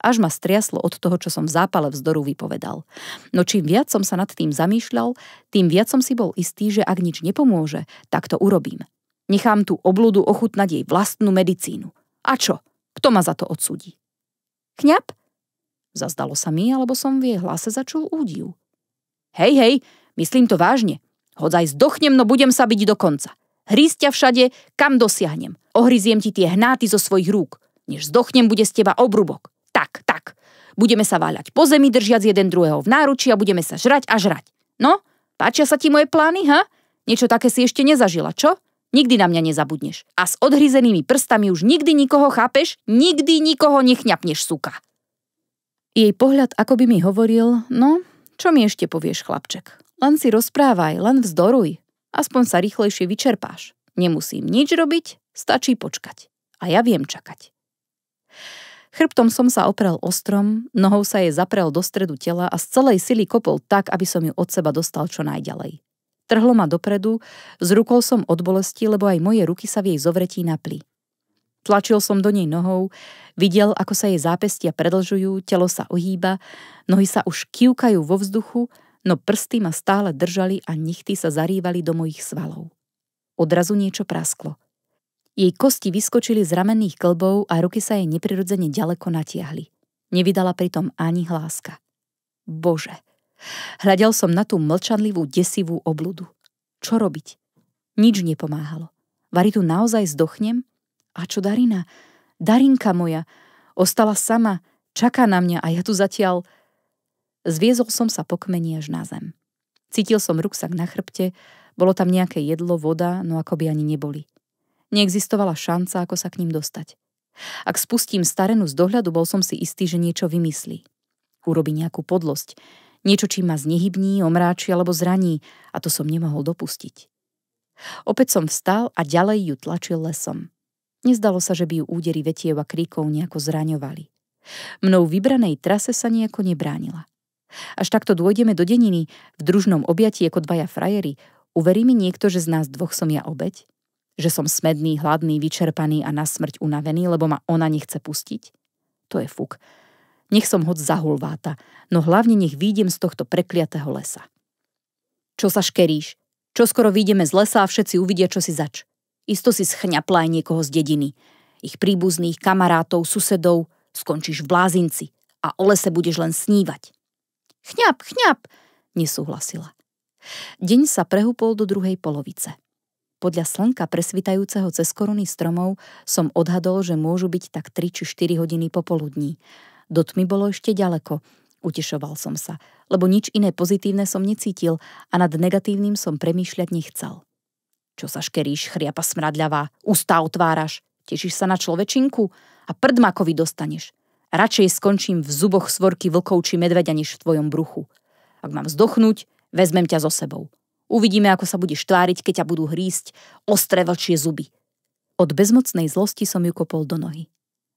až ma striaslo od toho, čo som v zápale vzdoru vypovedal. No čím viac som sa nad tým zamýšľal, tým viac som si bol istý, že ak nič nepomôže, tak to urobím. Nechám tú obludu ochutnať jej vlastnú medicínu. A čo? Kto ma za to odsudí? Kňap? Zazdalo sa mi, alebo som v jej hlase začul údiv. Hej, hej, myslím to vážne. aj zdochnem, no budem sa byť do konca. Hríz ťa všade, kam dosiahnem. Ohryziem ti tie hnáty zo svojich rúk. Než zdochnem, bude z teba obrubok tak, tak. Budeme sa váľať po zemi, držiac jeden druhého v náručí a budeme sa žrať a žrať. No, páčia sa ti moje plány, ha? Niečo také si ešte nezažila, čo? Nikdy na mňa nezabudneš. A s odhrizenými prstami už nikdy nikoho chápeš, nikdy nikoho nechňapneš, suka. Jej pohľad ako by mi hovoril, no, čo mi ešte povieš, chlapček? Len si rozprávaj, len vzdoruj. Aspoň sa rýchlejšie vyčerpáš. Nemusím nič robiť, stačí počkať. A ja viem čakať. Chrbtom som sa oprel o strom, nohou sa jej zaprel do stredu tela a z celej sily kopol tak, aby som ju od seba dostal čo najďalej. Trhlo ma dopredu, z rukou som od bolesti, lebo aj moje ruky sa v jej zovretí napli. Tlačil som do nej nohou, videl, ako sa jej zápestia predlžujú, telo sa ohýba, nohy sa už kývkajú vo vzduchu, no prsty ma stále držali a nichty sa zarývali do mojich svalov. Odrazu niečo prasklo – jej kosti vyskočili z ramenných klbov a ruky sa jej neprirodzene ďaleko natiahli. Nevydala pritom ani hláska. Bože. Hľadel som na tú mlčanlivú, desivú obludu. Čo robiť? Nič nepomáhalo. tu naozaj zdochnem? A čo Darina? Darinka moja. Ostala sama. Čaká na mňa a ja tu zatiaľ... Zviezol som sa po kmeni až na zem. Cítil som ruksak na chrbte, bolo tam nejaké jedlo, voda, no ako by ani neboli. Neexistovala šanca, ako sa k ním dostať. Ak spustím starenu z dohľadu, bol som si istý, že niečo vymyslí. Urobi nejakú podlosť, niečo, čím ma znehybní, omráči alebo zraní, a to som nemohol dopustiť. Opäť som vstal a ďalej ju tlačil lesom. Nezdalo sa, že by ju údery vetiev a kríkov nejako zraňovali. Mnou vybranej trase sa nejako nebránila. Až takto dôjdeme do deniny, v družnom objatí ako dvaja frajery, uverí mi niekto, že z nás dvoch som ja obeď? že som smedný, hladný, vyčerpaný a na smrť unavený, lebo ma ona nechce pustiť? To je fuk. Nech som hoď zahulváta, no hlavne nech výjdem z tohto prekliatého lesa. Čo sa škeríš? Čo skoro výjdeme z lesa a všetci uvidia, čo si zač. Isto si schňapla aj niekoho z dediny. Ich príbuzných, kamarátov, susedov. Skončíš v blázinci a o lese budeš len snívať. Chňap, chňap, nesúhlasila. Deň sa prehúpol do druhej polovice. Podľa slnka presvitajúceho cez koruny stromov som odhadol, že môžu byť tak 3 či 4 hodiny popoludní. Do tmy bolo ešte ďaleko. Utešoval som sa, lebo nič iné pozitívne som necítil a nad negatívnym som premýšľať nechcel. Čo sa škeríš, chriapa smradľavá, ústa otváraš, tešíš sa na človečinku a prdmakovi dostaneš. Radšej skončím v zuboch svorky vlkov či medveďa, než v tvojom bruchu. Ak mám zdochnúť, vezmem ťa so sebou. Uvidíme, ako sa budeš tváriť, keď ťa budú hrísť ostré vlčie zuby. Od bezmocnej zlosti som ju kopol do nohy.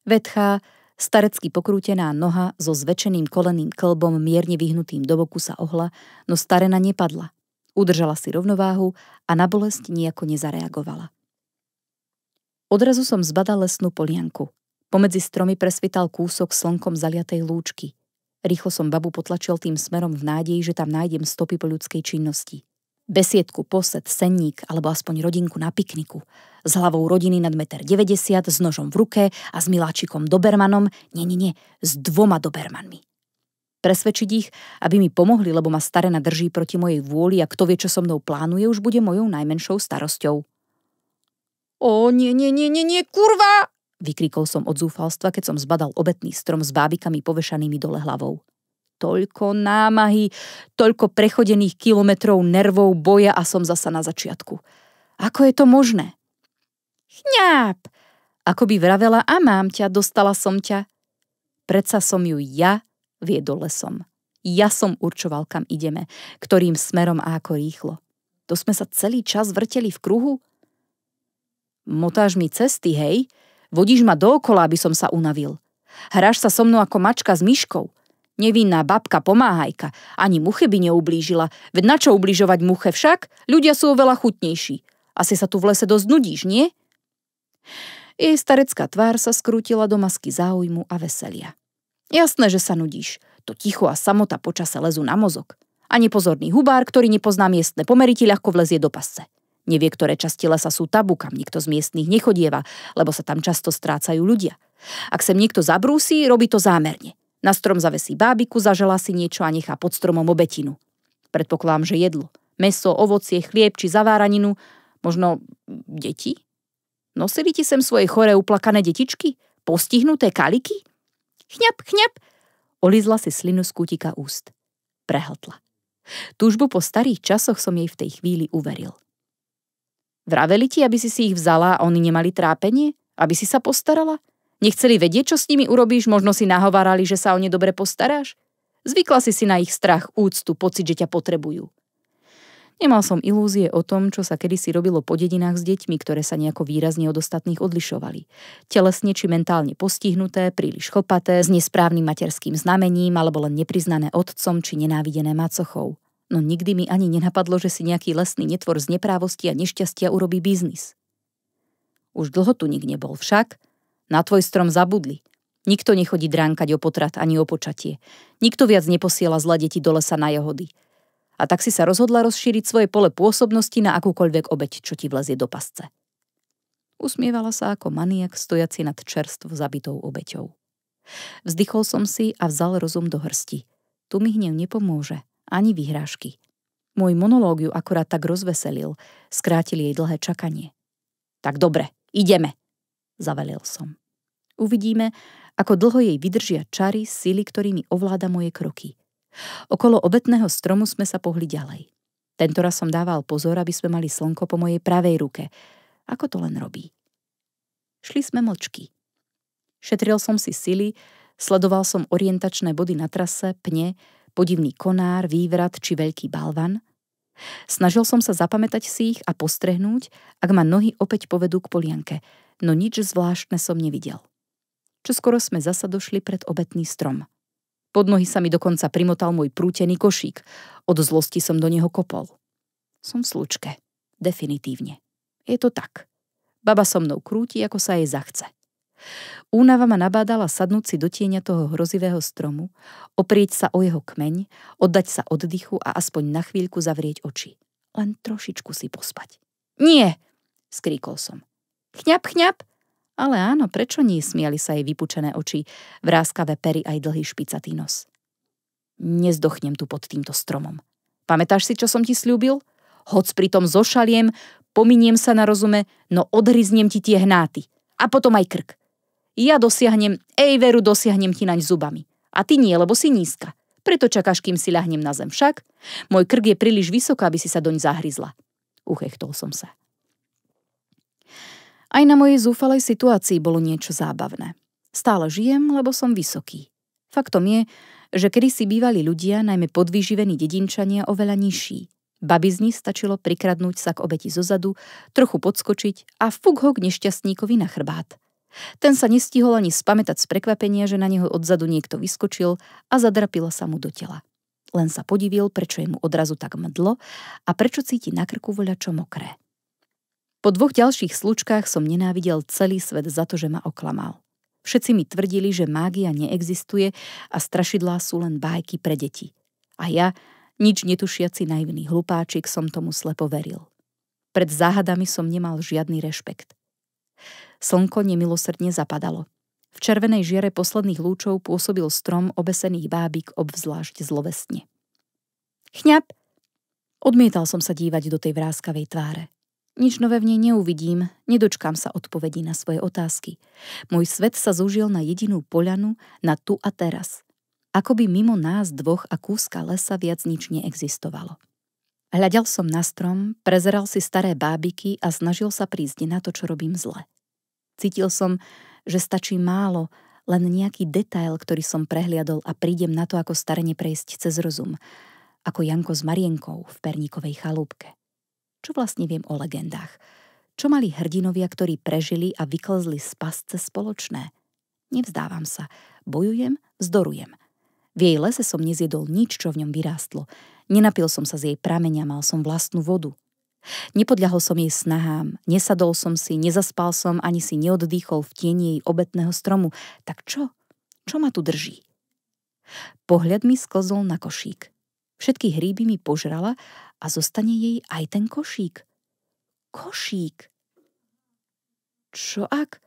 Vetchá, starecky pokrútená noha so zväčšeným koleným klbom mierne vyhnutým do boku sa ohla, no starena nepadla. Udržala si rovnováhu a na bolesť nejako nezareagovala. Odrazu som zbadal lesnú polianku. Pomedzi stromy presvital kúsok slnkom zaliatej lúčky. Rýchlo som babu potlačil tým smerom v nádeji, že tam nájdem stopy po ľudskej činnosti besiedku, posed, senník alebo aspoň rodinku na pikniku. S hlavou rodiny nad 1,90 m, s nožom v ruke a s miláčikom Dobermanom, nie, nie, nie, s dvoma Dobermanmi. Presvedčiť ich, aby mi pomohli, lebo ma staré drží proti mojej vôli a kto vie, čo so mnou plánuje, už bude mojou najmenšou starosťou. O, nie, nie, nie, nie, nie, kurva! Vykrikol som od zúfalstva, keď som zbadal obetný strom s bábikami povešanými dole hlavou toľko námahy, toľko prechodených kilometrov nervov, boja a som zasa na začiatku. Ako je to možné? Chňáp! Ako by vravela a mám ťa, dostala som ťa. Predsa som ju ja viedol lesom. Ja som určoval, kam ideme, ktorým smerom a ako rýchlo. To sme sa celý čas vrteli v kruhu? Motáš mi cesty, hej? Vodíš ma dookola, aby som sa unavil. Hráš sa so mnou ako mačka s myškou – Nevinná babka pomáhajka. Ani muche by neublížila. Veď na čo ubližovať muche však? Ľudia sú oveľa chutnejší. Asi sa tu v lese dosť nudíš, nie? Jej starecká tvár sa skrútila do masky záujmu a veselia. Jasné, že sa nudíš. To ticho a samota počase lezu na mozog. A nepozorný hubár, ktorý nepozná miestne pomery, ti ľahko vlezie do pasce. Nevie, ktoré časti lesa sú tabu, kam nikto z miestných nechodieva, lebo sa tam často strácajú ľudia. Ak sem niekto zabrúsi, robí to zámerne. Na strom zavesí bábiku, zažela si niečo a nechá pod stromom obetinu. Predpokladám, že jedlo. Meso, ovocie, chlieb či zaváraninu. Možno deti? Nosili ti sem svoje choré uplakané detičky? Postihnuté kaliky? Chňap, chňap! Olizla si slinu z kútika úst. Prehltla. Túžbu po starých časoch som jej v tej chvíli uveril. Vraveli ti, aby si si ich vzala a oni nemali trápenie? Aby si sa postarala? Nechceli vedieť, čo s nimi urobíš, možno si nahovárali, že sa o ne dobre postaráš? Zvykla si si na ich strach, úctu, pocit, že ťa potrebujú. Nemal som ilúzie o tom, čo sa kedysi robilo po dedinách s deťmi, ktoré sa nejako výrazne od ostatných odlišovali. Telesne či mentálne postihnuté, príliš chopaté, s nesprávnym materským znamením alebo len nepriznané otcom či nenávidené macochou. No nikdy mi ani nenapadlo, že si nejaký lesný netvor z neprávosti a nešťastia urobí biznis. Už dlho tu nik nebol však, na tvoj strom zabudli. Nikto nechodí dránkať o potrat ani o počatie. Nikto viac neposiela zlé deti do lesa na jahody. A tak si sa rozhodla rozšíriť svoje pole pôsobnosti na akúkoľvek obeď, čo ti vlezie do pasce. Usmievala sa ako maniak stojaci nad čerstvo zabitou obeťou. Vzdychol som si a vzal rozum do hrsti. Tu mi hnev nepomôže, ani vyhrážky. Môj monológiu akorát tak rozveselil, skrátil jej dlhé čakanie. Tak dobre, ideme, Zavelil som. Uvidíme, ako dlho jej vydržia čary, sily, ktorými ovláda moje kroky. Okolo obetného stromu sme sa pohli ďalej. Tentoraz som dával pozor, aby sme mali slnko po mojej pravej ruke. Ako to len robí? Šli sme močky. Šetril som si sily, sledoval som orientačné body na trase, pne, podivný konár, vývrat či veľký balvan. Snažil som sa zapamätať si ich a postrehnúť, ak ma nohy opäť povedú k polianke – no nič zvláštne som nevidel. Čo skoro sme zasa došli pred obetný strom. Pod nohy sa mi dokonca primotal môj prútený košík. Od zlosti som do neho kopol. Som v slučke. Definitívne. Je to tak. Baba so mnou krúti, ako sa jej zachce. Únava ma nabádala sadnúť si do tieňa toho hrozivého stromu, oprieť sa o jeho kmeň, oddať sa oddychu a aspoň na chvíľku zavrieť oči. Len trošičku si pospať. Nie! skríkol som. Chňap, chňap! Ale áno, prečo nie, smiali sa jej vypučené oči, vráskavé pery aj dlhý špicatý nos. Nezdochnem tu pod týmto stromom. Pamätáš si, čo som ti slúbil? Hoc pritom zošaliem, pominiem sa na rozume, no odhryznem ti tie hnáty. A potom aj krk. Ja dosiahnem, ej veru, dosiahnem ti naň zubami. A ty nie, lebo si nízka. Preto čakáš, kým si ľahnem na zem. Však, môj krk je príliš vysoká, aby si sa doň zahryzla. Uchechtol som sa. Aj na mojej zúfalej situácii bolo niečo zábavné. Stále žijem, lebo som vysoký. Faktom je, že kedysi bývali ľudia, najmä podvýživení dedinčania, oveľa nižší. Babi z nich stačilo prikradnúť sa k obeti zozadu, trochu podskočiť a fúk ho k nešťastníkovi na chrbát. Ten sa nestihol ani spamätať z prekvapenia, že na neho odzadu niekto vyskočil a zadrapila sa mu do tela. Len sa podivil, prečo je mu odrazu tak mdlo a prečo cíti na krku voľačo mokré. Po dvoch ďalších slučkách som nenávidel celý svet za to, že ma oklamal. Všetci mi tvrdili, že mágia neexistuje a strašidlá sú len bájky pre deti. A ja, nič netušiaci naivný hlupáčik, som tomu slepo veril. Pred záhadami som nemal žiadny rešpekt. Slnko nemilosrdne zapadalo. V červenej žiare posledných lúčov pôsobil strom obesených bábik obvzlášť zlovestne. Chňap! Odmietal som sa dívať do tej vráskavej tváre. Nič nové v nej neuvidím, nedočkám sa odpovedí na svoje otázky. Môj svet sa zúžil na jedinú poľanu, na tu a teraz. Ako by mimo nás dvoch a kúska lesa viac nič neexistovalo. Hľadal som na strom, prezeral si staré bábiky a snažil sa prísť na to, čo robím zle. Cítil som, že stačí málo, len nejaký detail, ktorý som prehliadol a prídem na to, ako starene prejsť cez rozum, ako Janko s Marienkou v Perníkovej chalúbke. Čo vlastne viem o legendách? Čo mali hrdinovia, ktorí prežili a vyklzli z pasce spoločné? Nevzdávam sa. Bojujem, vzdorujem. V jej lese som nezjedol nič, čo v ňom vyrástlo. Nenapil som sa z jej prameňa, mal som vlastnú vodu. Nepodľahol som jej snahám, nesadol som si, nezaspal som, ani si neoddychol v tieni jej obetného stromu. Tak čo? Čo ma tu drží? Pohľad mi sklzol na košík. Všetky hríby mi požrala a zostane jej aj ten košík. Košík! Čo ak?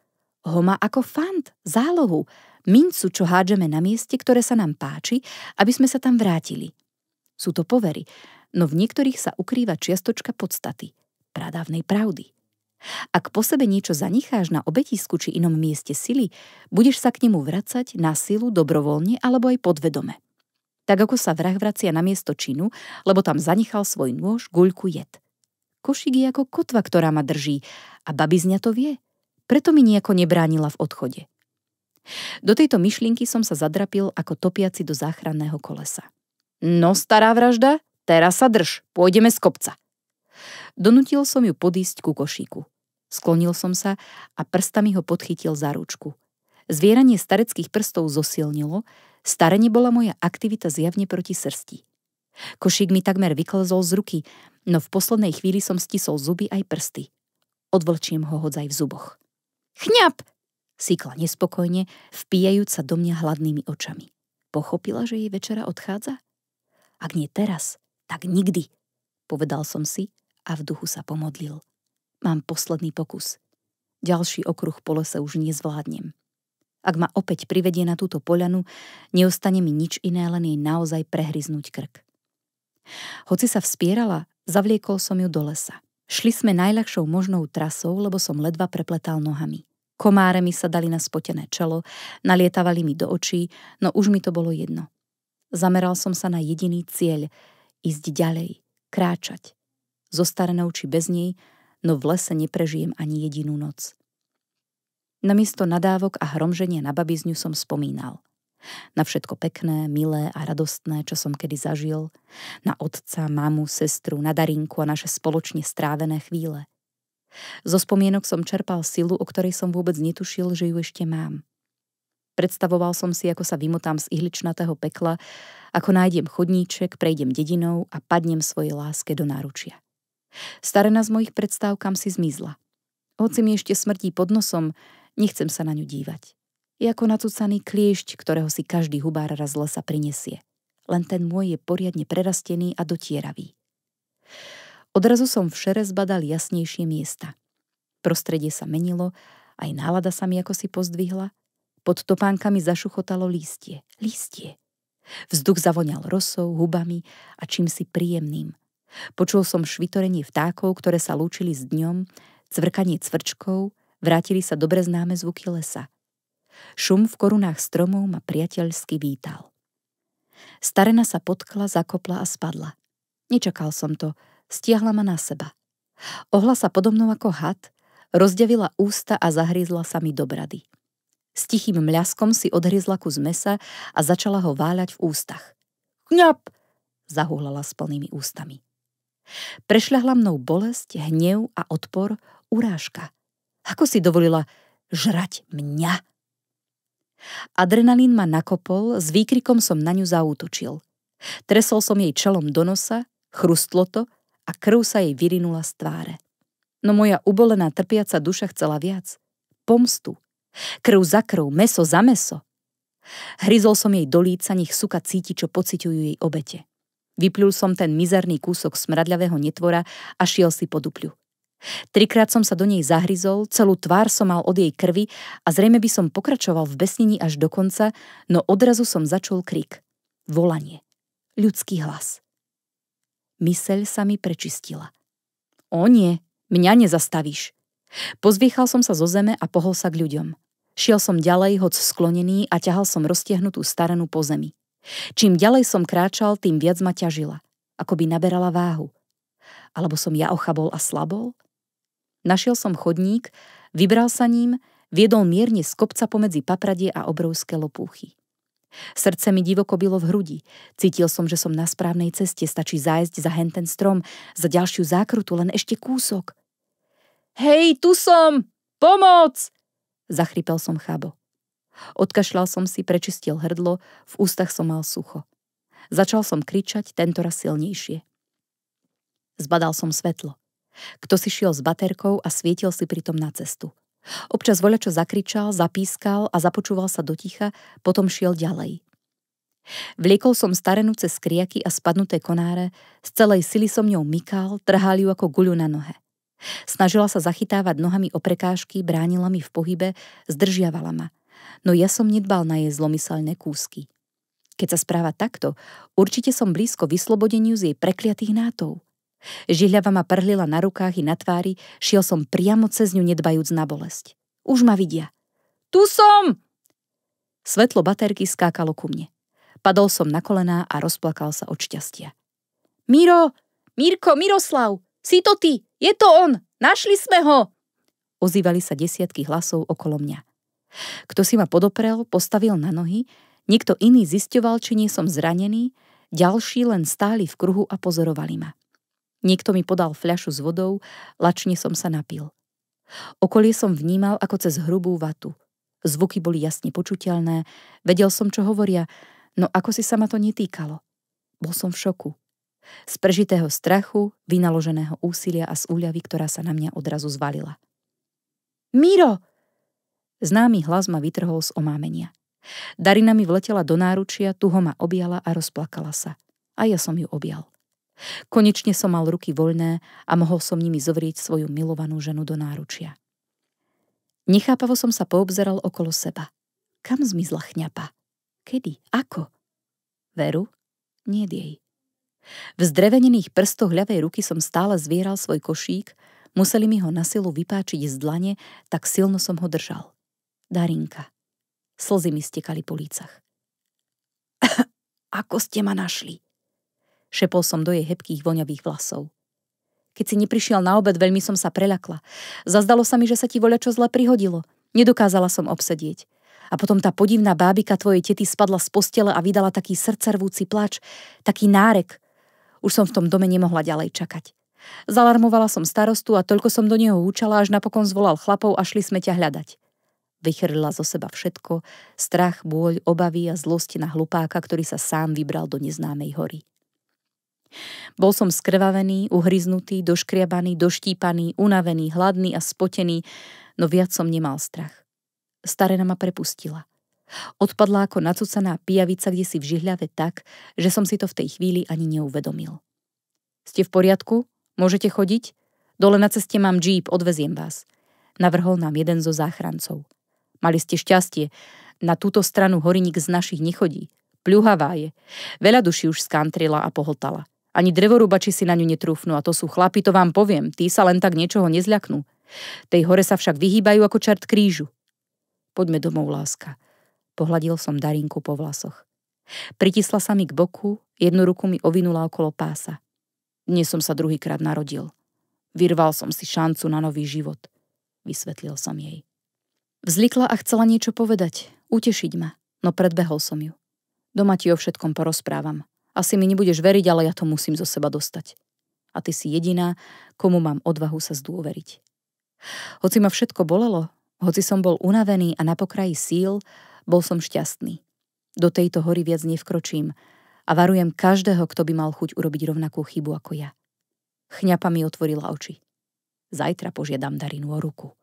Ho má ako fant, zálohu, mincu, čo hádžeme na mieste, ktoré sa nám páči, aby sme sa tam vrátili. Sú to povery, no v niektorých sa ukrýva čiastočka podstaty, pradávnej pravdy. Ak po sebe niečo zanicháš na obetisku či inom mieste sily, budeš sa k nemu vracať na silu dobrovoľne alebo aj podvedome tak ako sa vrah vracia na miesto činu, lebo tam zanechal svoj nôž, guľku, jed. Košík je ako kotva, ktorá ma drží a babizňa to vie, preto mi nejako nebránila v odchode. Do tejto myšlienky som sa zadrapil ako topiaci do záchranného kolesa. No, stará vražda, teraz sa drž, pôjdeme z kopca. Donutil som ju podísť ku košíku. Sklonil som sa a prstami ho podchytil za ručku. Zvieranie stareckých prstov zosilnilo, Starení bola moja aktivita zjavne proti srsti. Košík mi takmer vyklzol z ruky, no v poslednej chvíli som stisol zuby aj prsty. Odvlčím ho hodzaj v zuboch. Chňap! Sykla nespokojne, vpíjajúc sa do mňa hladnými očami. Pochopila, že jej večera odchádza? Ak nie teraz, tak nikdy, povedal som si a v duchu sa pomodlil. Mám posledný pokus. Ďalší okruh po lese už nezvládnem. Ak ma opäť privedie na túto poľanu, neostane mi nič iné, len jej naozaj prehryznúť krk. Hoci sa vspierala, zavliekol som ju do lesa. Šli sme najľahšou možnou trasou, lebo som ledva prepletal nohami. Komáre mi sa dali na spotené čelo, nalietavali mi do očí, no už mi to bolo jedno. Zameral som sa na jediný cieľ – ísť ďalej, kráčať. Zostarenou či bez nej, no v lese neprežijem ani jedinú noc. Namiesto nadávok a hromženia na babizňu som spomínal. Na všetko pekné, milé a radostné, čo som kedy zažil. Na otca, mamu, sestru, na Darinku a naše spoločne strávené chvíle. Zo spomienok som čerpal silu, o ktorej som vôbec netušil, že ju ešte mám. Predstavoval som si, ako sa vymotám z ihličnatého pekla, ako nájdem chodníček, prejdem dedinou a padnem svojej láske do náručia. Starena z mojich predstav kam si zmizla. Hoci mi ešte smrtí pod nosom, Nechcem sa na ňu dívať. Je ako nacúcaný kliešť, ktorého si každý hubár raz lesa prinesie. Len ten môj je poriadne prerastený a dotieravý. Odrazu som v šere zbadal jasnejšie miesta. Prostredie sa menilo, aj nálada sa mi ako si pozdvihla. Pod topánkami zašuchotalo lístie. Lístie. Vzduch zavoňal rosou, hubami a čím si príjemným. Počul som švitorenie vtákov, ktoré sa lúčili s dňom, cvrkanie cvrčkov, Vrátili sa dobre známe zvuky lesa. Šum v korunách stromov ma priateľsky vítal. Starena sa potkla, zakopla a spadla. Nečakal som to, stiahla ma na seba. Ohla sa podo mnou ako had, rozdevila ústa a zahryzla sa mi do brady. S tichým mľaskom si odhryzla kus mesa a začala ho váľať v ústach. Kňap! zahúhlala s plnými ústami. Prešľahla mnou bolesť, hnev a odpor, urážka. Ako si dovolila žrať mňa? Adrenalín ma nakopol, s výkrikom som na ňu zaútočil. Tresol som jej čelom do nosa, chrustlo to a krv sa jej vyrinula z tváre. No moja ubolená trpiaca duša chcela viac. Pomstu. Krv za krv, meso za meso. Hryzol som jej do líca, nech suka cíti, čo pociťujú jej obete. Vyplul som ten mizerný kúsok smradľavého netvora a šiel si po dupľu. Trikrát som sa do nej zahryzol, celú tvár som mal od jej krvi a zrejme by som pokračoval v besnení až do konca, no odrazu som začul krik. Volanie. Ľudský hlas. Myseľ sa mi prečistila. O nie, mňa nezastavíš. Pozviechal som sa zo zeme a pohol sa k ľuďom. Šiel som ďalej, hoc sklonený a ťahal som roztiahnutú staranu po zemi. Čím ďalej som kráčal, tým viac ma ťažila. Ako by naberala váhu. Alebo som ja ochabol a slabol? Našiel som chodník, vybral sa ním, viedol mierne z kopca pomedzi papradie a obrovské lopúchy. Srdce mi divoko bylo v hrudi. Cítil som, že som na správnej ceste, stačí zájsť za henten strom, za ďalšiu zákrutu, len ešte kúsok. Hej, tu som! Pomoc! Zachrypel som chabo. Odkašľal som si, prečistil hrdlo, v ústach som mal sucho. Začal som kričať, tentoraz silnejšie. Zbadal som svetlo. Kto si šiel s baterkou a svietil si pritom na cestu. Občas voľačo zakričal, zapískal a započúval sa do ticha, potom šiel ďalej. Vliekol som starenu cez kriaky a spadnuté konáre, z celej sily som ňou mykal, trhal ju ako guľu na nohe. Snažila sa zachytávať nohami o prekážky, bránila mi v pohybe, zdržiavala ma. No ja som nedbal na jej zlomyselné kúsky. Keď sa správa takto, určite som blízko vyslobodeniu z jej prekliatých nátov. Žihľava ma prhlila na rukách i na tvári, šiel som priamo cez ňu nedbajúc na bolesť. Už ma vidia. Tu som! Svetlo baterky skákalo ku mne. Padol som na kolená a rozplakal sa od šťastia. Miro! Mirko, Miroslav! Si to ty! Je to on! Našli sme ho! Ozývali sa desiatky hlasov okolo mňa. Kto si ma podoprel, postavil na nohy, niekto iný zisťoval, či nie som zranený, ďalší len stáli v kruhu a pozorovali ma. Niekto mi podal fľašu s vodou, lačne som sa napil. Okolie som vnímal ako cez hrubú vatu. Zvuky boli jasne počuteľné, vedel som, čo hovoria, no ako si sa ma to netýkalo. Bol som v šoku. Z prežitého strachu, vynaloženého úsilia a z úľavy, ktorá sa na mňa odrazu zvalila. Miro! Známy hlas ma vytrhol z omámenia. Darina mi vletela do náručia, tuho ma objala a rozplakala sa. A ja som ju objal. Konečne som mal ruky voľné a mohol som nimi zovrieť svoju milovanú ženu do náručia. Nechápavo som sa poobzeral okolo seba. Kam zmizla chňapa? Kedy? Ako? Veru? Nie jej. V zdrevenených prstoch ľavej ruky som stále zvieral svoj košík, museli mi ho na silu vypáčiť z dlane, tak silno som ho držal. Darinka. Slzy mi stekali po lícach. Ako ste ma našli? šepol som do jej hebkých voňavých vlasov. Keď si neprišiel na obed, veľmi som sa prelakla. Zazdalo sa mi, že sa ti voľačo zle prihodilo. Nedokázala som obsedieť. A potom tá podivná bábika tvojej tety spadla z postele a vydala taký srdcervúci plač, taký nárek. Už som v tom dome nemohla ďalej čakať. Zalarmovala som starostu a toľko som do neho húčala, až napokon zvolal chlapov a šli sme ťa hľadať. Vychrlila zo seba všetko, strach, bôľ, obavy a zlosti na hlupáka, ktorý sa sám vybral do neznámej hory. Bol som skrvavený, uhryznutý, doškriabaný, doštípaný, unavený, hladný a spotený, no viac som nemal strach. Starena ma prepustila. Odpadla ako nacucaná pijavica, kde si v žihľave tak, že som si to v tej chvíli ani neuvedomil. Ste v poriadku? Môžete chodiť? Dole na ceste mám džíp, odveziem vás. Navrhol nám jeden zo záchrancov. Mali ste šťastie. Na túto stranu horinik z našich nechodí. Pľuhavá je. Veľa duši už skantrila a pohltala. Ani drevorúbači si na ňu netrúfnú a to sú chlapi, to vám poviem, tí sa len tak niečoho nezľaknú. Tej hore sa však vyhýbajú ako čert krížu. Poďme domov, láska. Pohľadil som Darinku po vlasoch. Pritisla sa mi k boku, jednu ruku mi ovinula okolo pása. Dnes som sa druhýkrát narodil. Vyrval som si šancu na nový život. Vysvetlil som jej. Vzlikla a chcela niečo povedať, utešiť ma, no predbehol som ju. Doma ti o všetkom porozprávam. Asi mi nebudeš veriť, ale ja to musím zo seba dostať. A ty si jediná, komu mám odvahu sa zdôveriť. Hoci ma všetko bolelo, hoci som bol unavený a na pokraji síl, bol som šťastný. Do tejto hory viac nevkročím a varujem každého, kto by mal chuť urobiť rovnakú chybu ako ja. Chňapa mi otvorila oči. Zajtra požiadam Darinu o ruku.